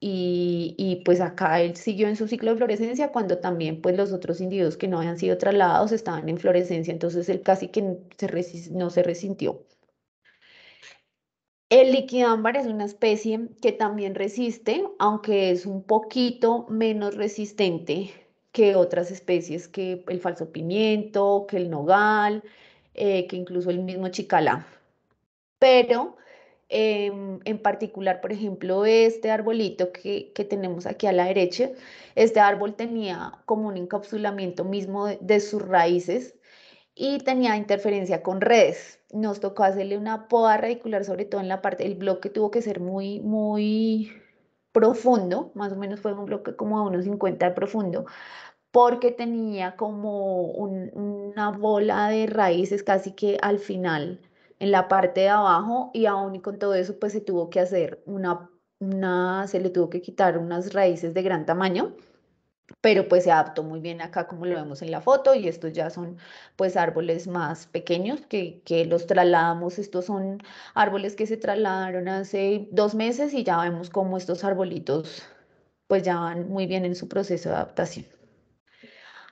Speaker 2: y, pues acá él siguió en su ciclo de fluorescencia cuando también pues los otros individuos que no habían sido trasladados estaban en fluorescencia, entonces él casi que no se resintió. El liquidámbar es una especie que también resiste, aunque es un poquito menos resistente que otras especies, que el falso pimiento, que el nogal, eh, que incluso el mismo chicalá. Pero em, en particular, por ejemplo, este arbolito que, tenemos aquí a la derecha, este árbol tenía como un encapsulamiento mismo de sus raíces y tenía interferencia con redes. Nos tocó hacerle una poda radicular, sobre todo en la parte, del bloque tuvo que ser muy, muy profundo, más o menos fue un bloque como a unos 50 de profundo, porque tenía como una bola de raíces casi que al final, en la parte de abajo, y aún y con todo eso, pues se tuvo que hacer una, una se le tuvo que quitar unas raíces de gran tamaño pero pues se adaptó muy bien acá como lo vemos en la foto y estos ya son pues árboles más pequeños que, los trasladamos, estos son árboles que se trasladaron hace dos meses y ya vemos como estos arbolitos pues ya van muy bien en su proceso de adaptación.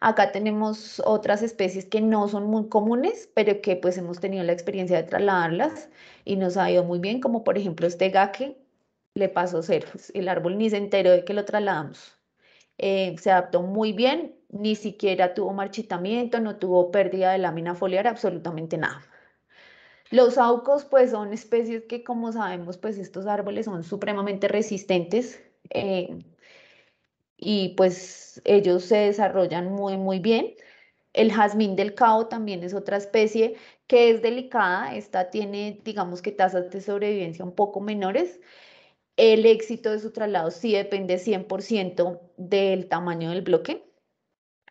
Speaker 2: Acá tenemos otras especies que no son muy comunes, pero que pues hemos tenido la experiencia de trasladarlas y nos ha ido muy bien, como por ejemplo este gaque le pasó ser pues, el árbol ni se enteró de que lo trasladamos eh, se adaptó muy bien, ni siquiera tuvo marchitamiento, no tuvo pérdida de lámina foliar, absolutamente nada. Los aucos pues son especies que como sabemos pues estos árboles son supremamente resistentes eh, y pues ellos se desarrollan muy muy bien. El jazmín del cabo también es otra especie que es delicada, esta tiene digamos que tasas de sobrevivencia un poco menores, el éxito de su traslado sí depende 100% del tamaño del bloque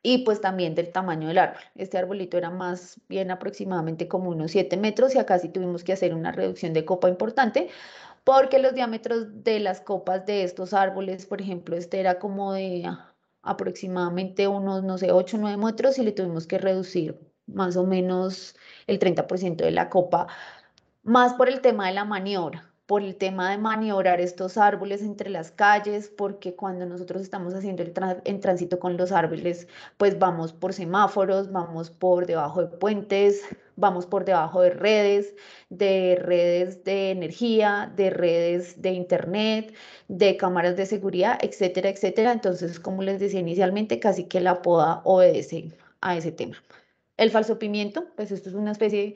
Speaker 2: y pues también del tamaño del árbol. Este arbolito era más bien aproximadamente como unos 7 metros y acá sí tuvimos que hacer una reducción de copa importante porque los diámetros de las copas de estos árboles, por ejemplo, este era como de aproximadamente unos, no sé, 8 o 9 metros y le tuvimos que reducir más o menos el 30% de la copa, más por el tema de la maniobra por el tema de maniobrar estos árboles entre las calles, porque cuando nosotros estamos haciendo el, tránsito con los árboles, pues vamos por semáforos, vamos por debajo de puentes, vamos por debajo de redes, de redes de energía, de redes de internet, de cámaras de seguridad, etcétera, etcétera. Entonces, como les decía inicialmente, casi que la poda obedece a ese tema. El falso pimiento, pues esto es una especie,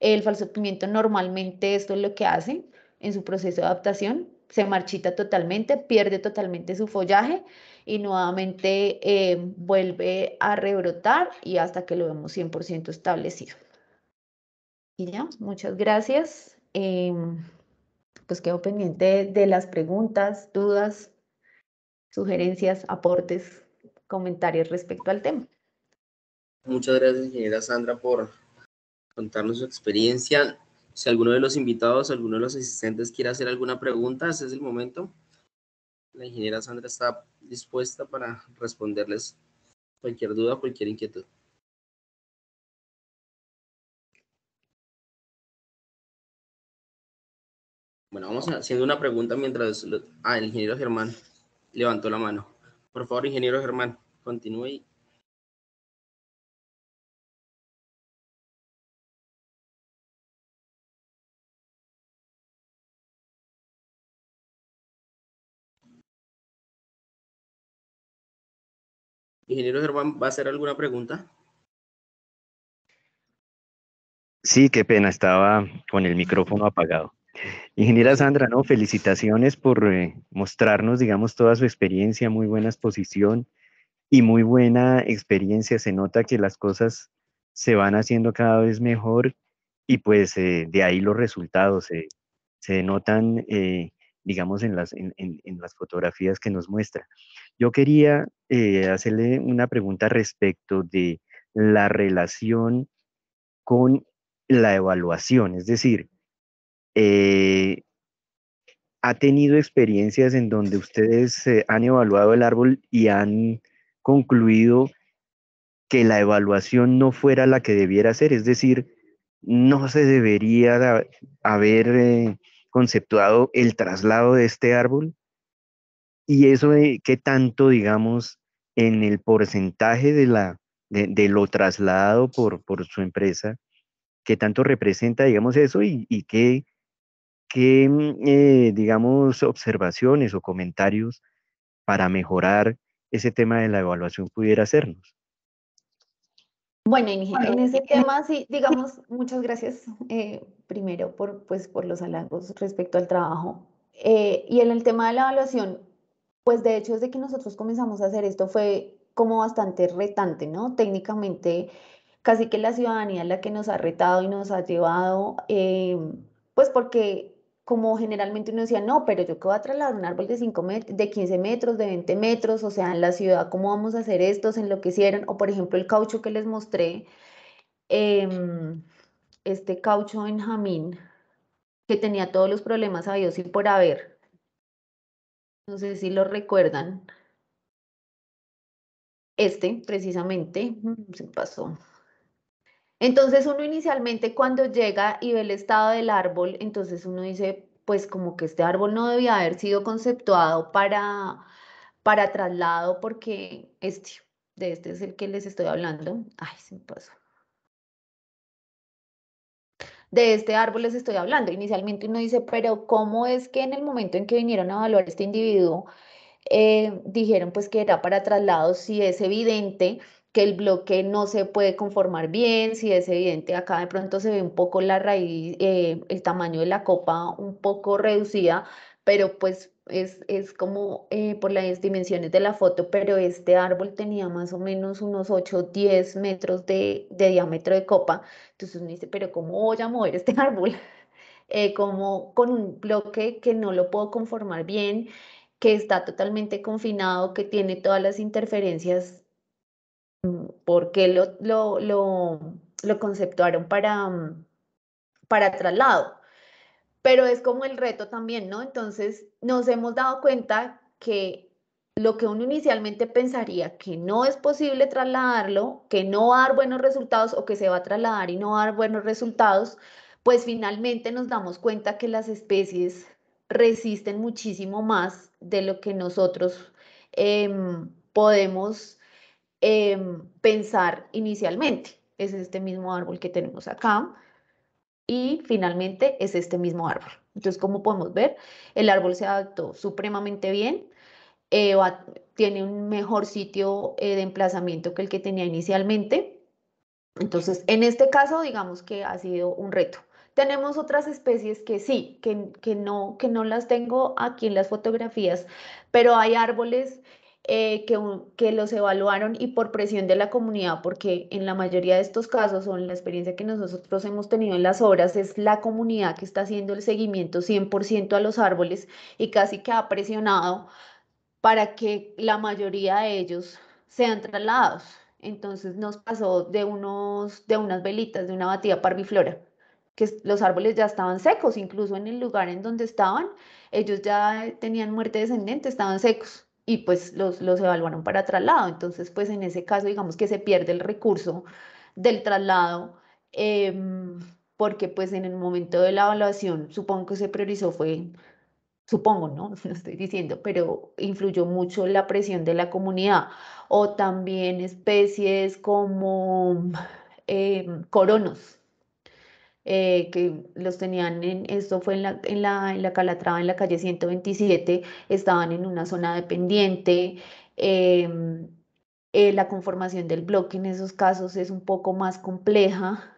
Speaker 2: el falso pimiento normalmente esto es lo que hace, en su proceso de adaptación, se marchita totalmente, pierde totalmente su follaje y nuevamente eh, vuelve a rebrotar y hasta que lo vemos 100% establecido. Y ya, muchas gracias. Em, pues quedo pendiente de las preguntas, dudas, sugerencias, aportes, comentarios respecto al tema.
Speaker 1: Muchas gracias, ingeniera Sandra, por contarnos su experiencia. Si alguno de los invitados, alguno de los asistentes quiere hacer alguna pregunta, ese es el momento. La ingeniera Sandra está
Speaker 3: dispuesta para responderles cualquier duda, cualquier inquietud. Bueno, vamos haciendo una pregunta mientras... Ah, el ingeniero Germán levantó la mano. Por favor, ingeniero Germán, continúe Ingeniero Germán, ¿va a hacer alguna pregunta? Sí, qué pena, estaba con el micrófono apagado.
Speaker 4: Ingeniera Sandra, no, felicitaciones por eh, mostrarnos, digamos, toda su experiencia, muy buena exposición y muy buena experiencia. Se nota que las cosas se van haciendo cada vez mejor y pues eh, de ahí los resultados se notan, eh, digamos, en las, en las fotografías que nos muestra. Yo quería eh, hacerle una pregunta respecto de la relación con la evaluación, es decir, eh, ¿ha tenido experiencias en donde ustedes han evaluado el árbol y han concluido que la evaluación no fuera la que debiera ser? Es decir, no se debería haber eh, conceptuado el traslado de este árbol. Y eso qué tanto, digamos, en el porcentaje de, la, de, lo trasladado por, por su empresa, qué tanto representa, digamos, eso y, qué, qué mm, eh, digamos, observaciones o comentarios para mejorar ese tema de la evaluación pudiera hacernos.
Speaker 2: Bueno, en, ese eh, tema sí, digamos, muchas gracias eh, primero por, pues, por los halagos respecto al trabajo. y en el tema de la evaluación, pues de hecho, desde que nosotros comenzamos a hacer esto fue como bastante retante, ¿no? Técnicamente, casi que la ciudadanía es la que nos ha retado y nos ha llevado, eh, pues porque como generalmente uno decía, no, pero yo que voy a trasladar un árbol de, 5 de 15 metros, de 20 metros, o sea, en la ciudad, ¿cómo vamos a hacer esto? que hicieron, o por ejemplo el caucho que les mostré, em, este caucho en Jamín, que tenía todos los problemas Dios y por haber, no sé si lo recuerdan, este precisamente mm, se pasó. Entonces uno inicialmente cuando llega y ve el estado del árbol, entonces uno dice, pues como que este árbol no debía haber sido conceptuado para, para traslado porque este, de este es el que les estoy hablando. Ay, se me pasó de este árbol les estoy hablando. Inicialmente uno dice, pero ¿cómo es que en el momento en que vinieron a evaluar este individuo, eh, dijeron pues que era para traslado si es evidente que el bloque no se puede conformar bien, si es evidente, acá de pronto se ve un poco la raíz, eh, el tamaño de la copa un poco reducida, pero pues es, como eh, por las dimensiones de la foto, pero este árbol tenía más o menos unos 8 o 10 metros de, diámetro de copa. Entonces uno dice, pero ¿cómo voy a mover este árbol? Eh, como con un bloque que no lo puedo conformar bien, que está totalmente confinado, que tiene todas las interferencias. Mm, porque lo, lo, conceptuaron para, mm, para traslado? pero es como el reto también, ¿no? Entonces nos hemos dado cuenta que lo que uno inicialmente pensaría que no es posible trasladarlo, que no va a dar buenos resultados o que se va a trasladar y no va a dar buenos resultados, pues finalmente nos damos cuenta que las especies resisten muchísimo más de lo que nosotros em, podemos em, pensar inicialmente. Es este mismo árbol que tenemos acá y finalmente es este mismo árbol. Entonces, como podemos ver, el árbol se adaptó supremamente bien, eh, tiene un mejor sitio eh, de emplazamiento que el que tenía inicialmente. Entonces, en este caso, digamos que ha sido un reto. Tenemos otras especies que sí, que, que no, que no las tengo aquí en las fotografías, pero hay árboles eh, que, los evaluaron y por presión de la comunidad, porque en la mayoría de estos casos, o en la experiencia que nosotros hemos tenido en las obras, es la comunidad que está haciendo el seguimiento 100% a los árboles y casi que ha presionado para que la mayoría de ellos sean trasladados. Entonces nos pasó de, unos, de unas velitas, de una batida parviflora que los árboles ya estaban secos, incluso en el lugar en donde estaban, ellos ya tenían muerte descendente, estaban secos y pues los, los evaluaron para traslado. Entonces, pues en ese caso, digamos que se pierde el recurso del traslado, em, porque pues en el momento de la evaluación, supongo que se priorizó fue, supongo, ¿no? No estoy diciendo, pero influyó mucho la presión de la comunidad. O también especies como em, coronos, eh, que los tenían en, esto fue en la, en, en la Calatrava, en la calle 127, estaban en una zona dependiente. Em, eh, la conformación del bloque en esos casos es un poco más compleja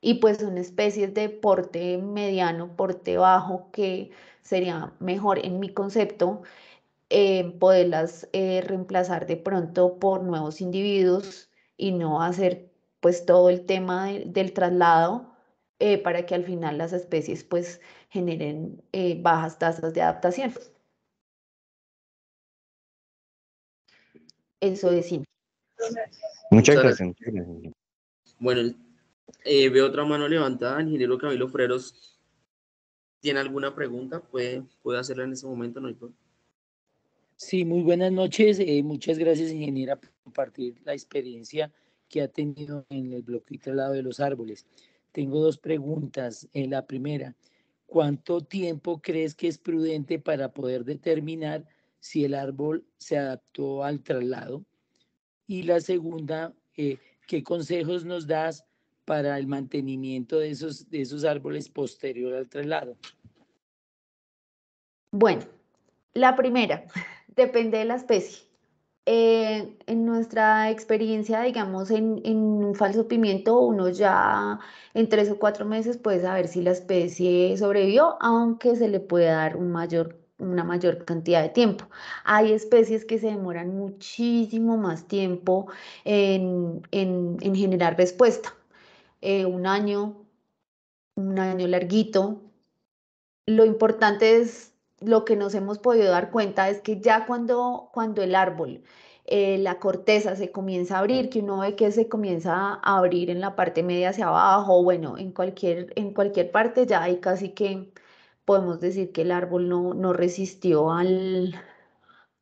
Speaker 2: y pues una especie de porte mediano, porte bajo, que sería mejor en mi concepto em, poderlas eh, reemplazar de pronto por nuevos individuos y no hacer pues todo el tema del traslado eh, para que al final las especies pues generen eh, bajas tasas de adaptación. Eso es
Speaker 3: Muchas gracias.
Speaker 1: Bueno, eh, veo otra mano levantada. ingeniero Camilo Freros tiene alguna pregunta, puede, puede hacerla en ese momento, no Sí, muy buenas noches. muchas gracias, ingeniera, por compartir la experiencia que ha tenido en el bloquito al lado de los árboles. Tengo dos preguntas. En eh, la primera, ¿cuánto tiempo crees que es prudente para poder determinar si el árbol se adaptó al traslado? Y la segunda, eh, ¿qué consejos nos das para el mantenimiento de esos, de esos árboles posterior al traslado?
Speaker 2: Bueno, la primera, depende de la especie. Eh, en nuestra experiencia, digamos, en, un falso pimiento, uno ya en tres o cuatro meses puede saber si la especie sobrevivió, aunque se le puede dar una mayor cantidad de tiempo. Hay especies que se demoran muchísimo más tiempo en, generar respuesta. Eh, un año, un año larguito. Lo importante es lo que nos hemos podido dar cuenta es que ya cuando, cuando el árbol, eh, la corteza se comienza a abrir, que uno ve que se comienza a abrir en la parte media hacia abajo, bueno, en cualquier, en cualquier parte ya hay casi que podemos decir que el árbol no, no resistió al,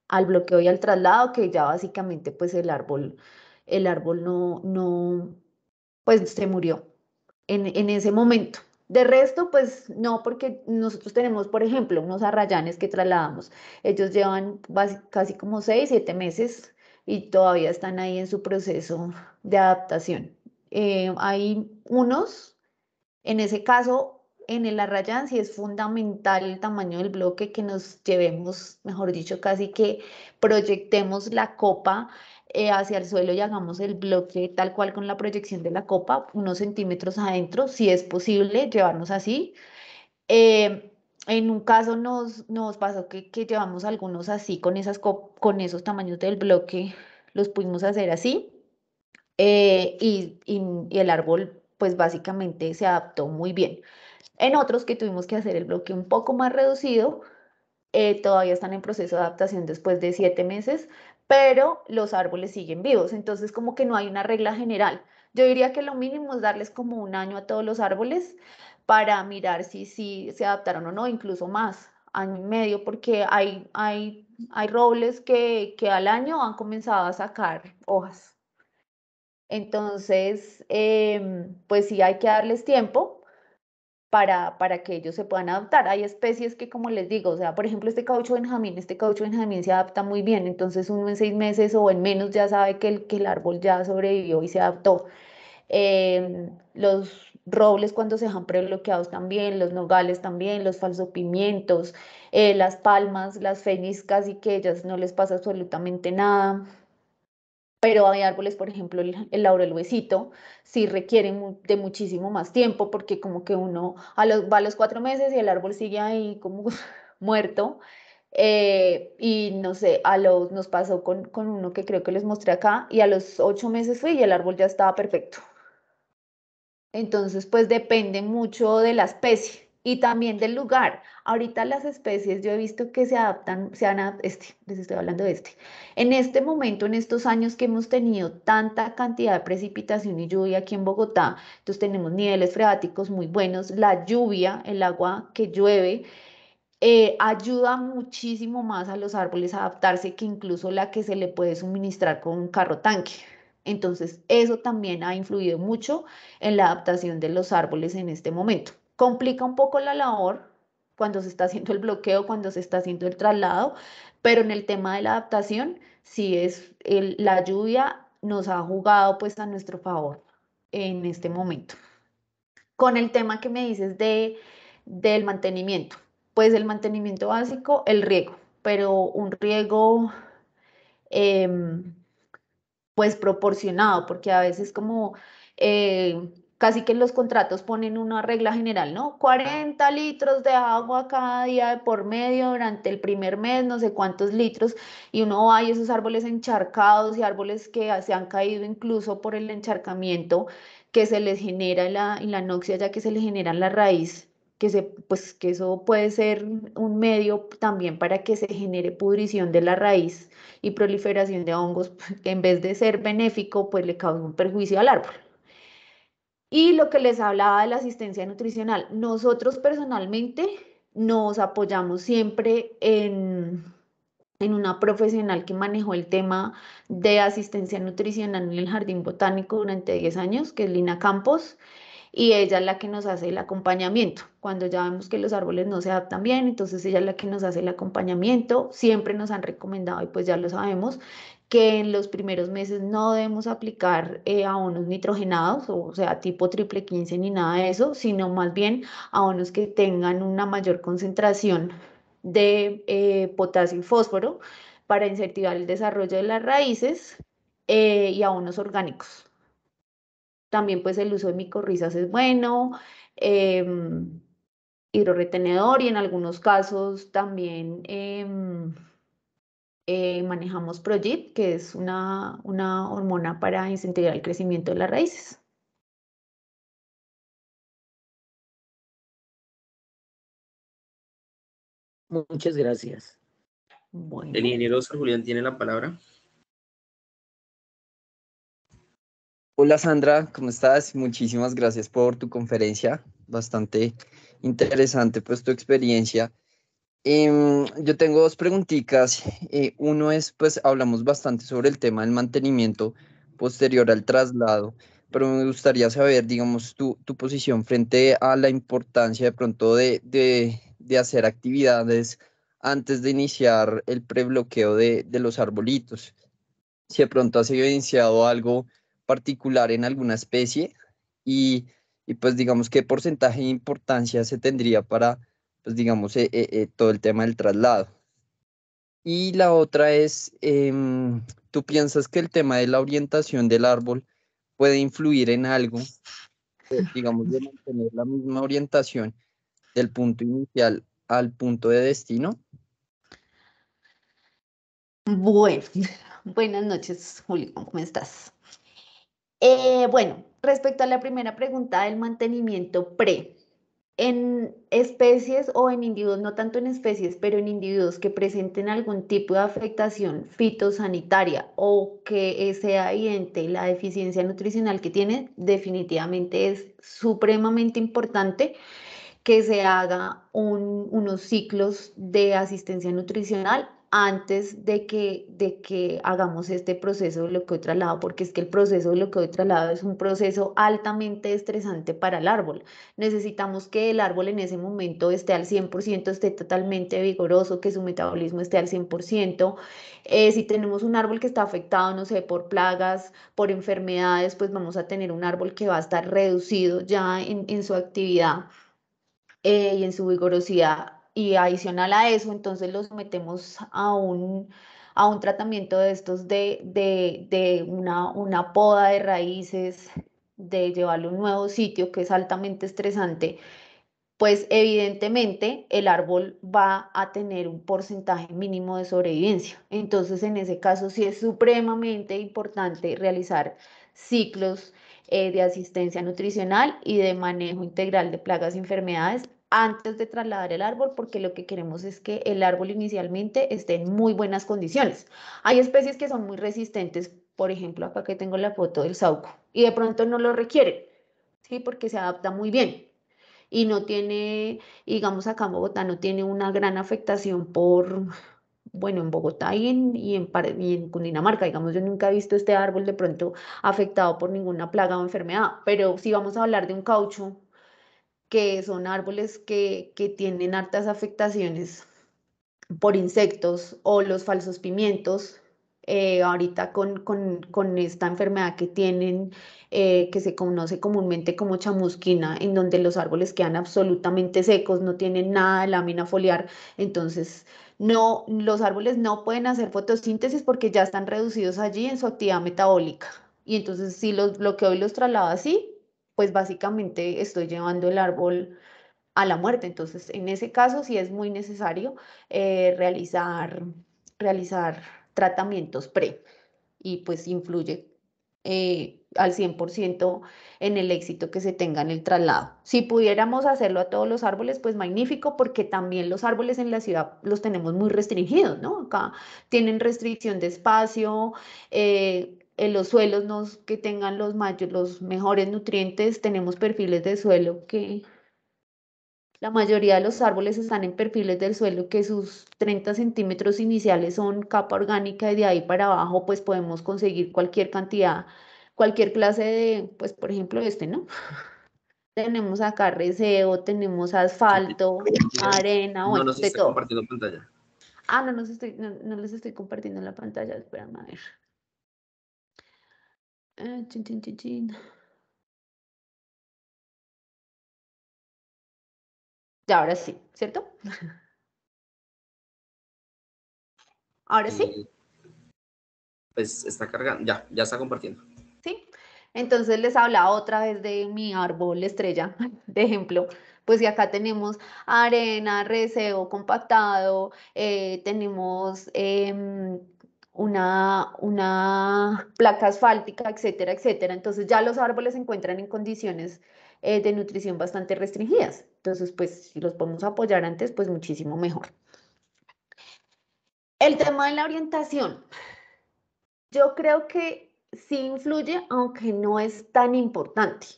Speaker 2: al bloqueo y al traslado, que ya básicamente pues el árbol, el árbol no, no, pues se murió en, en ese momento. De resto, pues no, porque nosotros tenemos, por ejemplo, unos arrayanes que trasladamos. Ellos llevan casi como seis, siete meses y todavía están ahí en su proceso de adaptación. Eh, hay unos, en ese caso, en el arrayán sí es fundamental el tamaño del bloque que nos llevemos, mejor dicho, casi que proyectemos la copa eh, hacia el suelo y hagamos el bloque tal cual con la proyección de la copa, unos centímetros adentro, si es posible llevarnos así. Eh, en un caso nos, nos pasó que, que, llevamos algunos así con, esas con esos tamaños del bloque, los pudimos hacer así eh, y, el árbol pues básicamente se adaptó muy bien. En otros que tuvimos que hacer el bloque un poco más reducido, todavía están en proceso de adaptación después de siete meses, pero los árboles siguen vivos, entonces como que no hay una regla general. Yo diría que lo mínimo es darles como un año a todos los árboles para mirar si, si se adaptaron o no, incluso más, año y medio, porque hay, hay, hay robles que, al año han comenzado a sacar hojas. Entonces, em, pues sí hay que darles tiempo, para, que ellos se puedan adaptar. Hay especies que, como les digo, o sea, por ejemplo, este caucho benjamín, este caucho benjamín se adapta muy bien, entonces uno en seis meses o en menos ya sabe que el, árbol ya sobrevivió y se adaptó. Eh, los robles cuando se han prebloqueados también, los nogales también, los falsopimientos, eh, las palmas, las feniscas y que ellas no les pasa absolutamente nada pero hay árboles, por ejemplo, el, el laurel huesito, sí requieren de muchísimo más tiempo porque como que uno a los, va a los cuatro meses y el árbol sigue ahí como muerto. Eh, y no sé, a los, nos pasó con, con uno que creo que les mostré acá y a los ocho meses fui y el árbol ya estaba perfecto. Entonces, pues depende mucho de la especie y también del lugar. Ahorita las especies yo he visto que se adaptan, se han este, les estoy hablando de este. En este momento, en estos años que hemos tenido tanta cantidad de precipitación y lluvia aquí en Bogotá, entonces tenemos niveles freáticos muy buenos, la lluvia, el agua que llueve, eh, ayuda muchísimo más a los árboles a adaptarse que incluso la que se le puede suministrar con un carro tanque. Entonces, eso también ha influido mucho en la adaptación de los árboles en este momento. Complica un poco la labor cuando se está haciendo el bloqueo, cuando se está haciendo el traslado, pero en el tema de la adaptación, sí es la lluvia nos ha jugado pues a nuestro favor en este momento. Con el tema que me dices de, del mantenimiento, pues el mantenimiento básico, el riego, pero un riego em, pues proporcionado, porque a veces como eh, casi que los contratos ponen una regla general, ¿no? 40 litros de agua cada día por medio durante el primer mes, no sé cuántos litros, y uno va esos árboles encharcados y árboles que se han caído incluso por el encharcamiento que se les genera la, la ya que se les genera la raíz, que, se, pues, que eso puede ser un medio también para que se genere pudrición de la raíz y proliferación de hongos, que en vez de ser benéfico, pues le causa un perjuicio al árbol. Y lo que les hablaba de la asistencia nutricional, nosotros personalmente nos apoyamos siempre en, una profesional que manejó el tema de asistencia nutricional en el Jardín Botánico durante 10 años, que es Lina Campos, y ella es la que nos hace el acompañamiento. Cuando ya vemos que los árboles no se adaptan bien, entonces ella es la que nos hace el acompañamiento, siempre nos han recomendado y pues ya lo sabemos que en los primeros meses no debemos aplicar eh, abonos nitrogenados, o sea, tipo triple 15 ni nada de eso, sino más bien abonos que tengan una mayor concentración de eh, potasio y fósforo para incentivar el desarrollo de las raíces eh, y abonos orgánicos. También pues el uso de micorrizas es bueno, em, hidroretenedor y en algunos casos también em, eh, manejamos
Speaker 3: Projit, que es una, hormona para incentivar el crecimiento de las raíces. Muchas gracias. El ingeniero Oscar Julián tiene la palabra. Hola Sandra, ¿cómo estás?
Speaker 4: Muchísimas gracias por tu conferencia, bastante interesante pues tu experiencia. Em, yo tengo dos preguntitas. Eh, uno es, pues hablamos bastante sobre el tema del mantenimiento posterior al traslado, pero me gustaría saber, digamos, tu, tu posición frente a la importancia de pronto de, de, de hacer actividades antes de iniciar el prebloqueo de, de los arbolitos. Si de pronto has evidenciado algo particular en alguna especie y, y pues digamos qué porcentaje de importancia se tendría para pues digamos, eh, eh, eh, todo el tema del traslado.
Speaker 1: Y la otra es, em,
Speaker 4: ¿tú piensas que el tema de la orientación del árbol puede influir en algo, digamos, de mantener la misma orientación del punto inicial al punto de destino? Bueno,
Speaker 2: buenas noches, Julio, ¿cómo estás? bueno, respecto a la primera pregunta del mantenimiento pre, en especies o en individuos, no tanto en especies, pero en individuos que presenten algún tipo de afectación fitosanitaria o que sea evidente la deficiencia nutricional que tiene, definitivamente es supremamente importante que se haga unos ciclos de asistencia nutricional antes de que, de que hagamos este proceso de que y traslado, porque es que el proceso de lo que y traslado es un proceso altamente estresante para el árbol. Necesitamos que el árbol en ese momento esté al 100%, esté totalmente vigoroso, que su metabolismo esté al 100%. Eh, si tenemos un árbol que está afectado, no sé, por plagas, por enfermedades, pues vamos a tener un árbol que va a estar reducido ya en, su actividad eh, y en su vigorosidad y adicional a eso, entonces los sometemos a un, a un tratamiento de estos de, de, una, una poda de raíces, de llevarlo a un nuevo sitio que es altamente estresante, pues evidentemente el árbol va a tener un porcentaje mínimo de sobrevivencia. Entonces, en ese caso sí es supremamente importante realizar ciclos eh, de asistencia nutricional y de manejo integral de plagas y enfermedades antes de trasladar el árbol, porque lo que queremos es que el árbol inicialmente esté en muy buenas condiciones. Hay especies que son muy resistentes, por ejemplo, acá que tengo la foto del saúco, y de pronto no lo requieren, ¿sí? porque se adapta muy bien y no tiene, digamos acá en Bogotá, no tiene una gran afectación por, bueno, en Bogotá y en, en, y en, Cundinamarca, digamos, yo nunca he visto este árbol de pronto afectado por ninguna plaga o enfermedad, pero si vamos a hablar de un caucho que son árboles que, tienen hartas afectaciones por insectos o los falsos pimientos, eh, ahorita con, esta enfermedad que tienen, eh, que se conoce comúnmente como chamusquina, en donde los árboles quedan absolutamente secos, no tienen nada de lámina foliar, entonces no, los árboles no pueden hacer fotosíntesis porque ya están reducidos allí en su actividad metabólica. Y entonces si los bloqueo y los traslado así, pues básicamente estoy llevando el árbol a la muerte. Entonces, en ese caso sí es muy necesario eh, realizar, realizar tratamientos pre y pues influye eh, al 100% en el éxito que se tenga en el traslado. Si pudiéramos hacerlo a todos los árboles, pues magnífico, porque también los árboles en la ciudad los tenemos muy restringidos, ¿no? Acá tienen restricción de espacio, eh, en los suelos que tengan los, los mejores nutrientes, tenemos perfiles de suelo que la mayoría de los árboles están en perfiles del suelo que sus 30 centímetros iniciales son capa orgánica y de ahí para abajo pues podemos conseguir cualquier cantidad, cualquier clase de, pues por ejemplo este, ¿no? tenemos acá reseo, tenemos asfalto, arena, bueno, no pantalla. Ah, no, no, les estoy compartiendo la pantalla, espérame a
Speaker 3: ver. Ah, ya, ahora sí, ¿cierto? Ahora sí. Pues está cargando, ya, ya está compartiendo.
Speaker 2: Sí, entonces les hablaba otra vez de mi árbol estrella, de ejemplo. Pues ya acá tenemos arena, reseo compactado, eh, tenemos... Em, una, una placa asfáltica, etcétera, etcétera. Entonces ya los árboles se encuentran en condiciones eh, de nutrición bastante restringidas. Entonces, pues si los podemos apoyar antes, pues muchísimo mejor. El tema de la orientación. Yo creo que sí influye, aunque no es tan importante.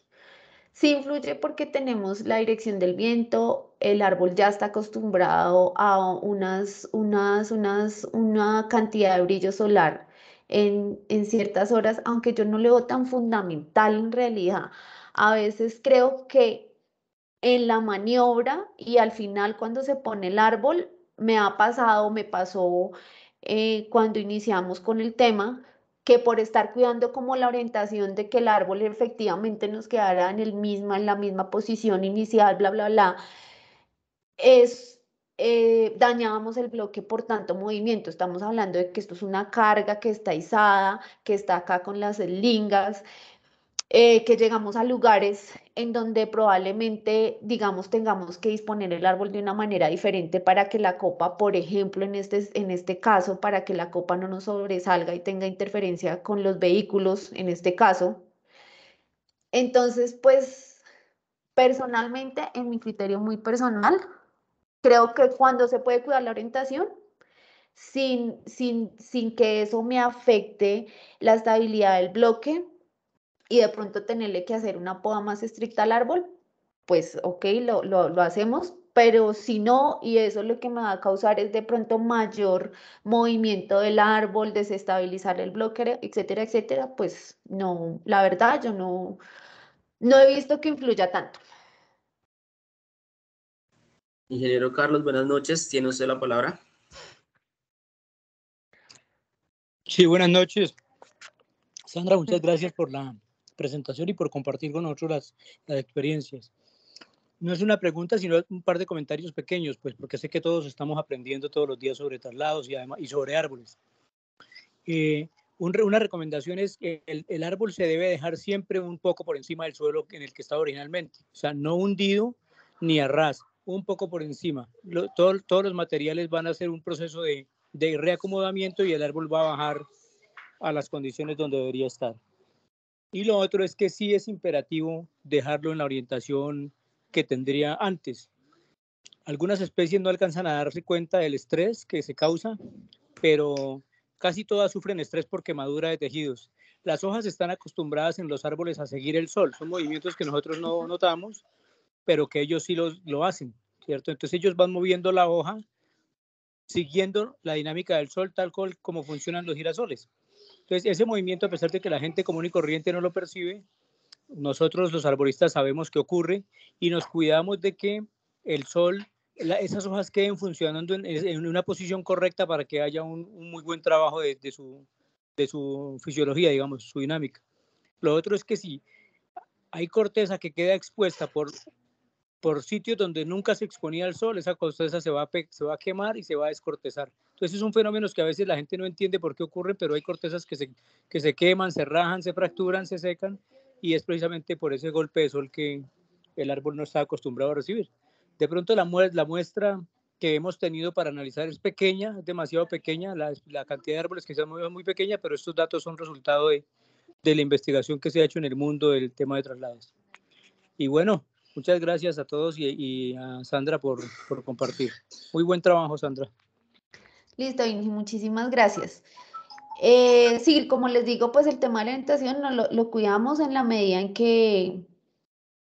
Speaker 2: Sí influye porque tenemos la dirección del viento, el árbol ya está acostumbrado a unas, unas, unas, una cantidad de brillo solar en, ciertas horas, aunque yo no le veo tan fundamental en realidad. A veces creo que en la maniobra y al final cuando se pone el árbol, me ha pasado, me pasó eh, cuando iniciamos con el tema, que por estar cuidando como la orientación de que el árbol efectivamente nos quedara en, el misma, en la misma posición inicial, bla, bla, bla, es, eh, dañábamos el bloque por tanto movimiento. Estamos hablando de que esto es una carga que está izada, que está acá con las lingas, eh, que llegamos a lugares en donde probablemente, digamos, tengamos que disponer el árbol de una manera diferente para que la copa, por ejemplo, en este, en este caso, para que la copa no nos sobresalga y tenga interferencia con los vehículos, en este caso. Entonces, pues, personalmente, en mi criterio muy personal, creo que cuando se puede cuidar la orientación, sin, sin, sin que eso me afecte la estabilidad del bloque y de pronto tenerle que hacer una poda más estricta al árbol, pues ok, lo, hacemos, pero si no, y eso lo que me va a causar es de pronto mayor movimiento del árbol, desestabilizar el bloque, etcétera, etcétera, pues no, la verdad yo no, no
Speaker 3: he visto que influya tanto. Ingeniero Carlos, buenas noches. Tiene usted la palabra. Sí,
Speaker 1: buenas
Speaker 5: noches. Sandra, muchas gracias por la presentación y por compartir con nosotros las, experiencias. No es una pregunta, sino un par de comentarios pequeños, pues porque sé que todos estamos aprendiendo todos los días sobre traslados y, además, y sobre árboles. Eh, una recomendación es que el, el árbol se debe dejar siempre un poco por encima del suelo en el que estaba originalmente, o sea, no hundido ni a ras un poco por encima. todos los materiales van a hacer un proceso de, de reacomodamiento y el árbol va a bajar a las condiciones donde debería estar. Y lo otro es que sí es imperativo dejarlo en la orientación que tendría antes. Algunas especies no alcanzan a darse cuenta del estrés que se causa, pero casi todas sufren estrés por quemadura de tejidos. Las hojas están acostumbradas en los árboles a seguir el sol, son movimientos que nosotros no notamos, pero que ellos sí lo, lo hacen, ¿cierto? Entonces ellos van moviendo la hoja siguiendo la dinámica del sol, tal como funcionan los girasoles. Entonces, ese movimiento, a pesar de que la gente común y corriente no lo percibe, nosotros los arboristas sabemos que ocurre y nos cuidamos de que el sol, esas hojas queden funcionando en, una posición correcta para que haya un, muy buen trabajo de, de, su, de su fisiología, digamos, su dinámica. Lo otro es que si hay corteza que queda expuesta por por sitios donde nunca se exponía al sol, esa corteza se va, a se va quemar y se va a descortezar. Entonces un fenómeno que a veces la gente no entiende por qué ocurre, pero hay cortezas que se, que se queman, se rajan, se fracturan, se secan, y es precisamente por ese golpe de sol que el árbol no está acostumbrado a recibir. De pronto la, la muestra que hemos tenido para analizar es pequeña, es demasiado pequeña, la, cantidad de árboles que se han movido es muy pequeña, pero estos datos son resultado de, de la investigación que se ha hecho en el mundo del tema de traslados. Y bueno, Muchas gracias a todos y, a Sandra por, compartir. Muy buen trabajo, Sandra.
Speaker 2: Listo, Inge, muchísimas gracias. Eh, sí, como les digo, pues el tema de la orientación lo, cuidamos en la medida en que,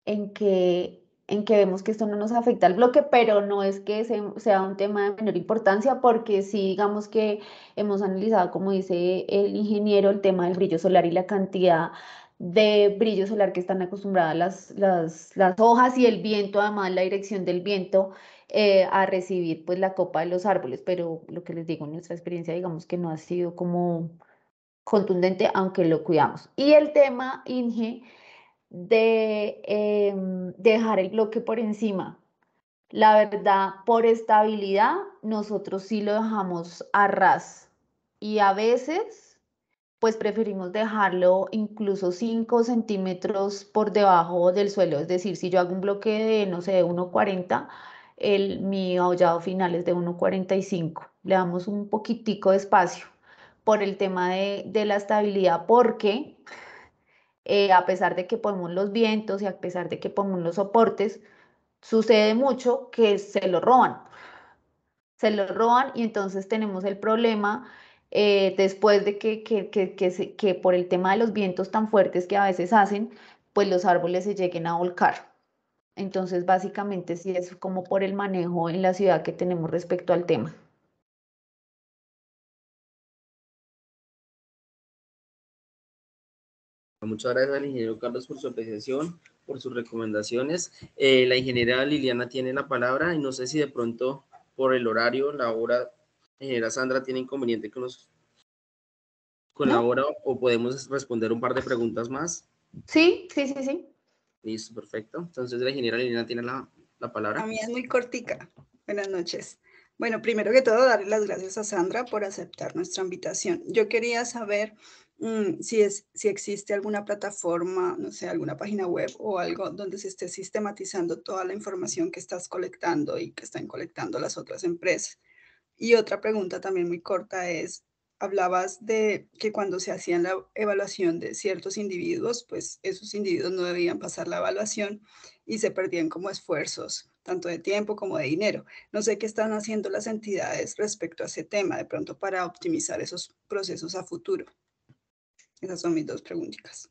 Speaker 2: en, que, en que vemos que esto no nos afecta al bloque, pero no es que sea un tema de menor importancia, porque sí, digamos que hemos analizado, como dice el ingeniero, el tema del brillo solar y la cantidad de brillo solar que están acostumbradas las, las, hojas y el viento, además la dirección del viento eh, a recibir pues la copa de los árboles, pero lo que les digo, nuestra experiencia digamos que no ha sido como contundente, aunque lo cuidamos. Y el tema, Inge, de em, dejar el bloque por encima. La verdad, por estabilidad, nosotros sí lo dejamos a ras. Y a veces pues preferimos dejarlo incluso 5 centímetros por debajo del suelo. Es decir, si yo hago un bloque de, no sé, de 1,40, el, mi ahollado final es de 1,45. Le damos un poquitico de espacio por el tema de, la estabilidad, porque eh, a pesar de que ponemos los vientos y a pesar de que ponemos los soportes, sucede mucho que se lo roban. Se lo roban y entonces tenemos el problema eh, después de que, que, por el tema de los vientos tan fuertes que a veces hacen, pues los árboles se lleguen a volcar. Entonces, básicamente, sí es como por el manejo en la ciudad que
Speaker 3: tenemos respecto al tema. Muchas gracias al ingeniero Carlos por su apreciación,
Speaker 1: por sus recomendaciones. Eh, la ingeniera Liliana tiene la palabra y no sé si de pronto por el horario, la hora Ingeniera Sandra tiene inconveniente que nos colabora o podemos responder un par de preguntas más. Sí, sí, sí, sí. Listo, perfecto. Entonces la ingeniera Liliana tiene la, palabra. A mí es muy cortica. Buenas noches.
Speaker 2: Bueno, primero que todo, darle las gracias a Sandra por aceptar nuestra invitación. Yo quería
Speaker 1: saber mm, si, es, si existe alguna plataforma, no sé, alguna página web o algo donde se esté sistematizando toda la información que estás colectando y que están colectando las otras empresas. Y otra pregunta también muy corta es, hablabas de
Speaker 2: que cuando se hacían la evaluación de ciertos individuos, pues esos individuos no debían pasar la
Speaker 5: evaluación y se perdían como esfuerzos, tanto de tiempo como de dinero. No sé qué están haciendo las entidades respecto a ese tema, de pronto para optimizar esos procesos a futuro.
Speaker 3: Esas son mis dos preguntas.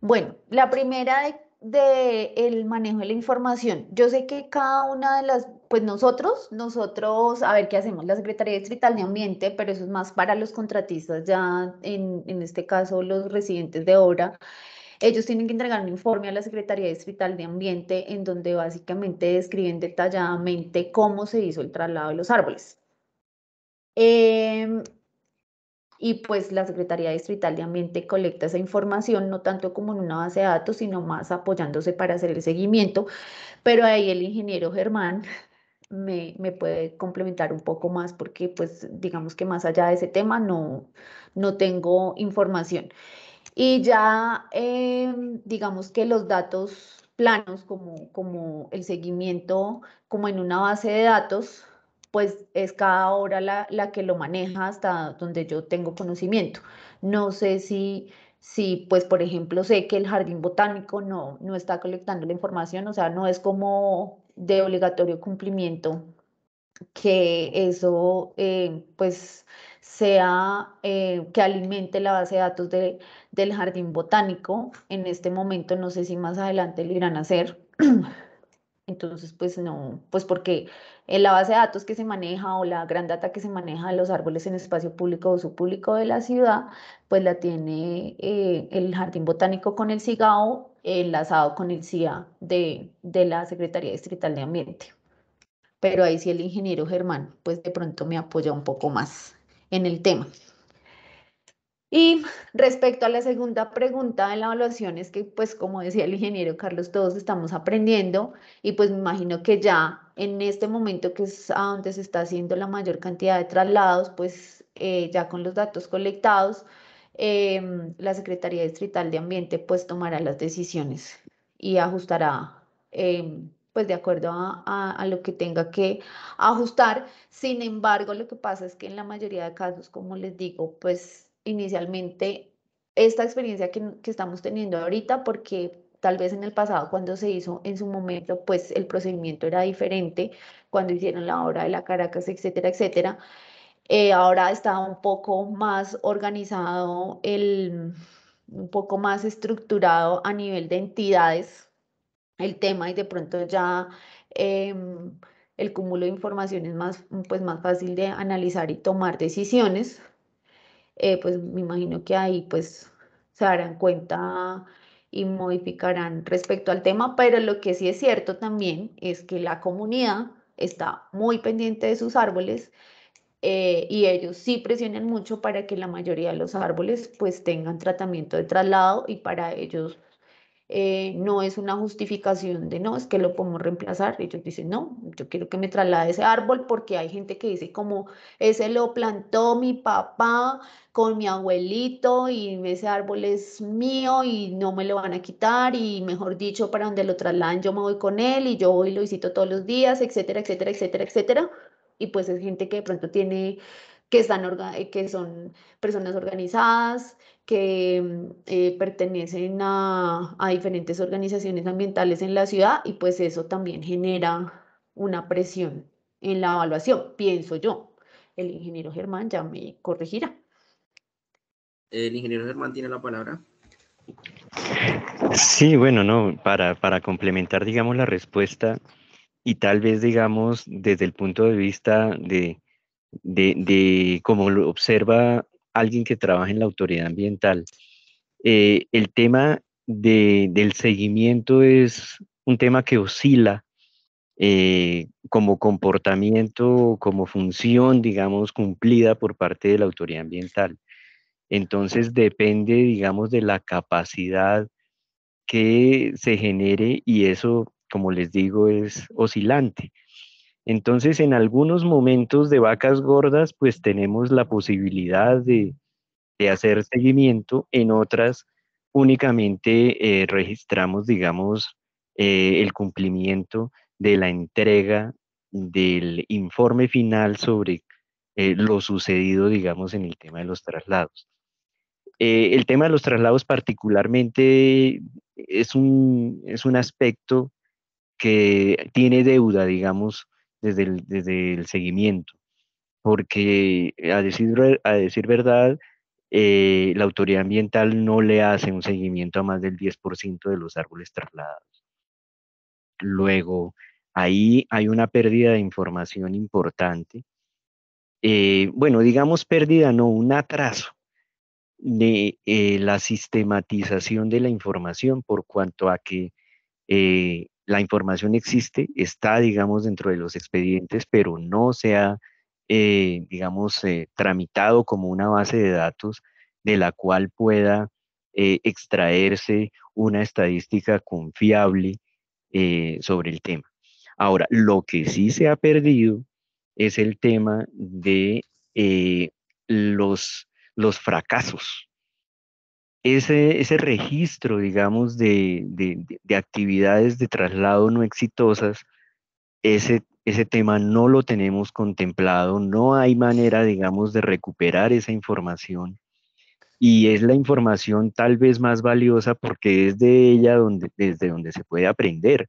Speaker 2: Bueno, la primera de del el manejo de la información. Yo sé que cada una de las, pues nosotros, nosotros, a ver qué hacemos, la Secretaría Distrital de Ambiente, pero eso es más para los contratistas, ya en, en este caso los residentes de obra. Ellos tienen que entregar un informe a la Secretaría Distrital de Ambiente en donde básicamente describen detalladamente cómo se hizo el traslado de los árboles. Em, y pues la Secretaría Distrital de Ambiente colecta esa información, no tanto como en una base de datos, sino más apoyándose para hacer el seguimiento, pero ahí el ingeniero Germán me, puede complementar un poco más porque pues digamos que más allá de ese tema no, no tengo información. Y ya em, digamos que los datos planos como, como el seguimiento como en una base de datos pues es cada hora la, que lo maneja hasta donde yo tengo conocimiento. No sé si, si pues por ejemplo, sé que el jardín botánico no, no está colectando la información, o sea, no es como de obligatorio cumplimiento que eso eh, pues sea eh, que alimente la base de datos del jardín botánico. En este momento no sé si más adelante lo irán a hacer. Entonces, pues no, pues porque en la base de datos que se maneja o la gran data que se maneja de los árboles en espacio público o público de la ciudad, pues la tiene eh, el Jardín Botánico con el CIGAO enlazado con el CIA de, de la Secretaría Distrital de Ambiente. Pero ahí sí el ingeniero Germán, pues de pronto me apoya un poco más en el tema. Y respecto a la segunda pregunta de la evaluación es que, pues, como decía el ingeniero Carlos, todos estamos aprendiendo y pues me imagino que ya en este momento que es a donde se está haciendo la mayor cantidad de traslados, pues eh, ya con los datos colectados, em, la Secretaría Distrital de Ambiente pues tomará las decisiones y ajustará. Em, pues de acuerdo a, lo que tenga que ajustar. Sin embargo, lo que pasa es que en la mayoría de casos, como les digo, pues inicialmente esta experiencia que, estamos teniendo ahorita, porque tal vez en el pasado cuando se hizo en su momento, pues el procedimiento era diferente, cuando hicieron la obra de la Caracas, etcétera, etcétera. Eh, ahora está un poco más organizado, un poco más estructurado a nivel de entidades el tema y de pronto ya em, el cúmulo de información es más, pues más fácil de analizar y tomar decisiones. Eh, pues me imagino que ahí pues se darán cuenta y modificarán respecto al tema, pero lo que sí es cierto también es que la comunidad está muy pendiente de sus árboles eh, y ellos sí presionan mucho para que la mayoría de los árboles pues tengan tratamiento de traslado y para ellos eh, no es una justificación de no, es que lo podemos reemplazar. Ellos dicen, no, yo quiero que me traslade ese árbol porque hay gente que dice como, ese lo plantó mi papá con mi abuelito y ese árbol es mío y no me lo van a quitar y mejor dicho, para donde lo trasladan yo me voy con él y yo voy y lo visito todos los días, etcétera, etcétera, etcétera, etcétera. Y pues es gente que de pronto tiene que, están, eh, que son personas organizadas, que mm, eh, pertenecen a, diferentes organizaciones ambientales en la ciudad y pues eso también genera una presión en la evaluación, pienso yo. El ingeniero Germán ya me corregirá.
Speaker 1: El ingeniero Germán tiene la palabra.
Speaker 4: Sí, bueno, no, para, para complementar, digamos, la respuesta y tal vez, digamos, desde el punto de vista de, de, de cómo lo observa alguien que trabaja en la autoridad ambiental. Eh, el tema del seguimiento es un tema que oscila eh, como comportamiento, como función, digamos, cumplida por parte de la autoridad ambiental. Entonces depende, digamos, de la capacidad que se genere y eso, como les digo, es oscilante. Entonces, en algunos momentos de vacas gordas, pues tenemos la posibilidad de, hacer seguimiento, en otras únicamente eh, registramos, digamos, eh, el cumplimiento de la entrega del informe final sobre eh, lo sucedido, digamos, en el tema de los traslados. el tema de los traslados particularmente es es un aspecto que tiene deuda, digamos, desde el, seguimiento. Porque eh, a decir, a decir verdad, eh, la autoridad ambiental no le hace un seguimiento a más del 10% de los árboles trasladados. Luego, ahí hay una pérdida de información importante. Eh, bueno, digamos pérdida, no, un atraso de la sistematización de la información por cuanto a que la información existe, está, digamos, dentro de los expedientes, pero no se ha, eh, digamos, eh, tramitado como una base de datos de la cual pueda eh, extraerse una estadística confiable sobre el tema. Ahora, lo que sí se ha perdido es el tema de los fracasos ese, registro, digamos, de, actividades de traslado no exitosas, ese, tema no lo tenemos contemplado, no hay manera, digamos, de recuperar esa información. Y es la información tal vez más valiosa porque es de ella donde, desde donde se puede aprender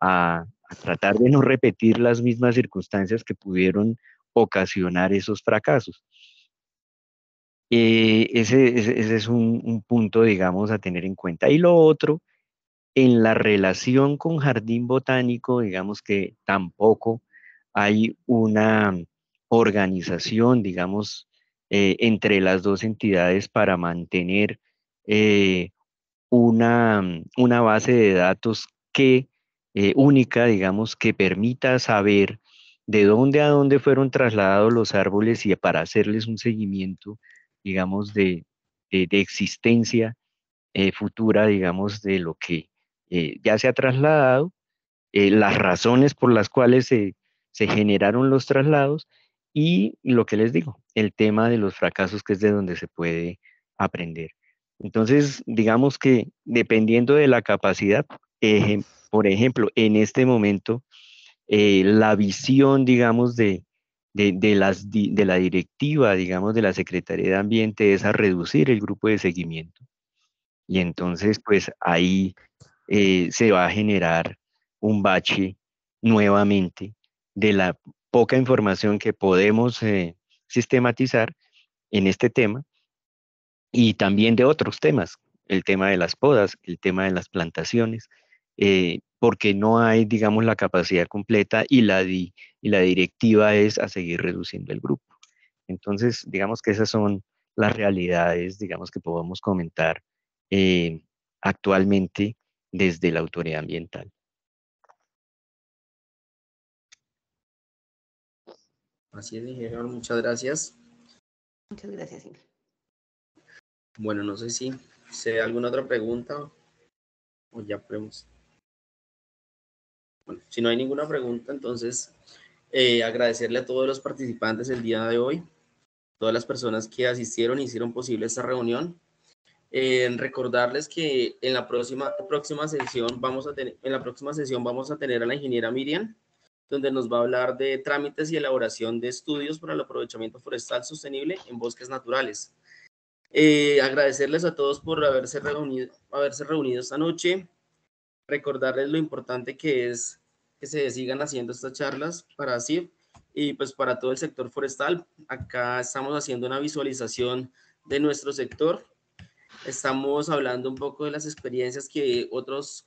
Speaker 4: a tratar de no repetir las mismas circunstancias que pudieron ocasionar esos fracasos. Eh, ese, es un, punto, digamos, a tener en cuenta. Y lo otro, en la relación con jardín botánico, digamos que tampoco hay una organización, digamos, eh, entre las dos entidades para mantener eh, una, base de datos que única, digamos, que permita saber de dónde a dónde fueron trasladados los árboles y para hacerles un seguimiento digamos, de, existencia eh, futura, digamos, de lo que eh, ya se ha trasladado, eh, las razones por las cuales se, generaron los traslados y lo que les digo, el tema de los fracasos, que es de donde se puede aprender. Entonces, digamos que dependiendo de la capacidad, por ejemplo, en este momento, la visión, digamos, de, de, la directiva, digamos, de la Secretaría de Ambiente es a reducir el grupo de seguimiento. Y entonces, pues ahí eh, se va a generar un bache nuevamente de la poca información que podemos eh, sistematizar en este tema y también de otros temas, el tema de las podas, el tema de las plantaciones, eh, porque no hay, digamos, la capacidad completa y la, y la directiva es a seguir reduciendo el grupo. Entonces, digamos que esas son las realidades, digamos, que podemos comentar eh, actualmente
Speaker 3: desde la autoridad ambiental. Así es, ingeniero, muchas gracias. Muchas
Speaker 1: gracias, Ingrid. Bueno, no sé si se ve alguna otra pregunta o ya podemos bueno, si no hay ninguna pregunta, entonces eh, agradecerle a todos los participantes el día de hoy, todas las personas que asistieron y hicieron posible esta reunión. Eh, recordarles que en la próxima, próxima sesión vamos a tener, en la próxima sesión vamos a tener a la ingeniera Miriam, donde nos va a hablar de trámites y elaboración de estudios para el aprovechamiento forestal sostenible en bosques naturales. Eh, agradecerles a todos por haberse reunido, haberse reunido esta noche recordarles lo importante que es que se sigan haciendo estas charlas para CIF y pues para todo el sector forestal. Acá estamos haciendo una visualización de nuestro sector. Estamos hablando un poco de las experiencias que otros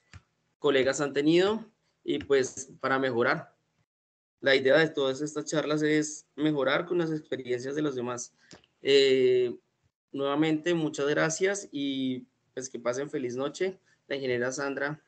Speaker 1: colegas han tenido y pues para mejorar. La idea de todas estas charlas es mejorar con las experiencias de los demás. Eh, nuevamente, muchas gracias y pues que pasen feliz noche. La ingeniera Sandra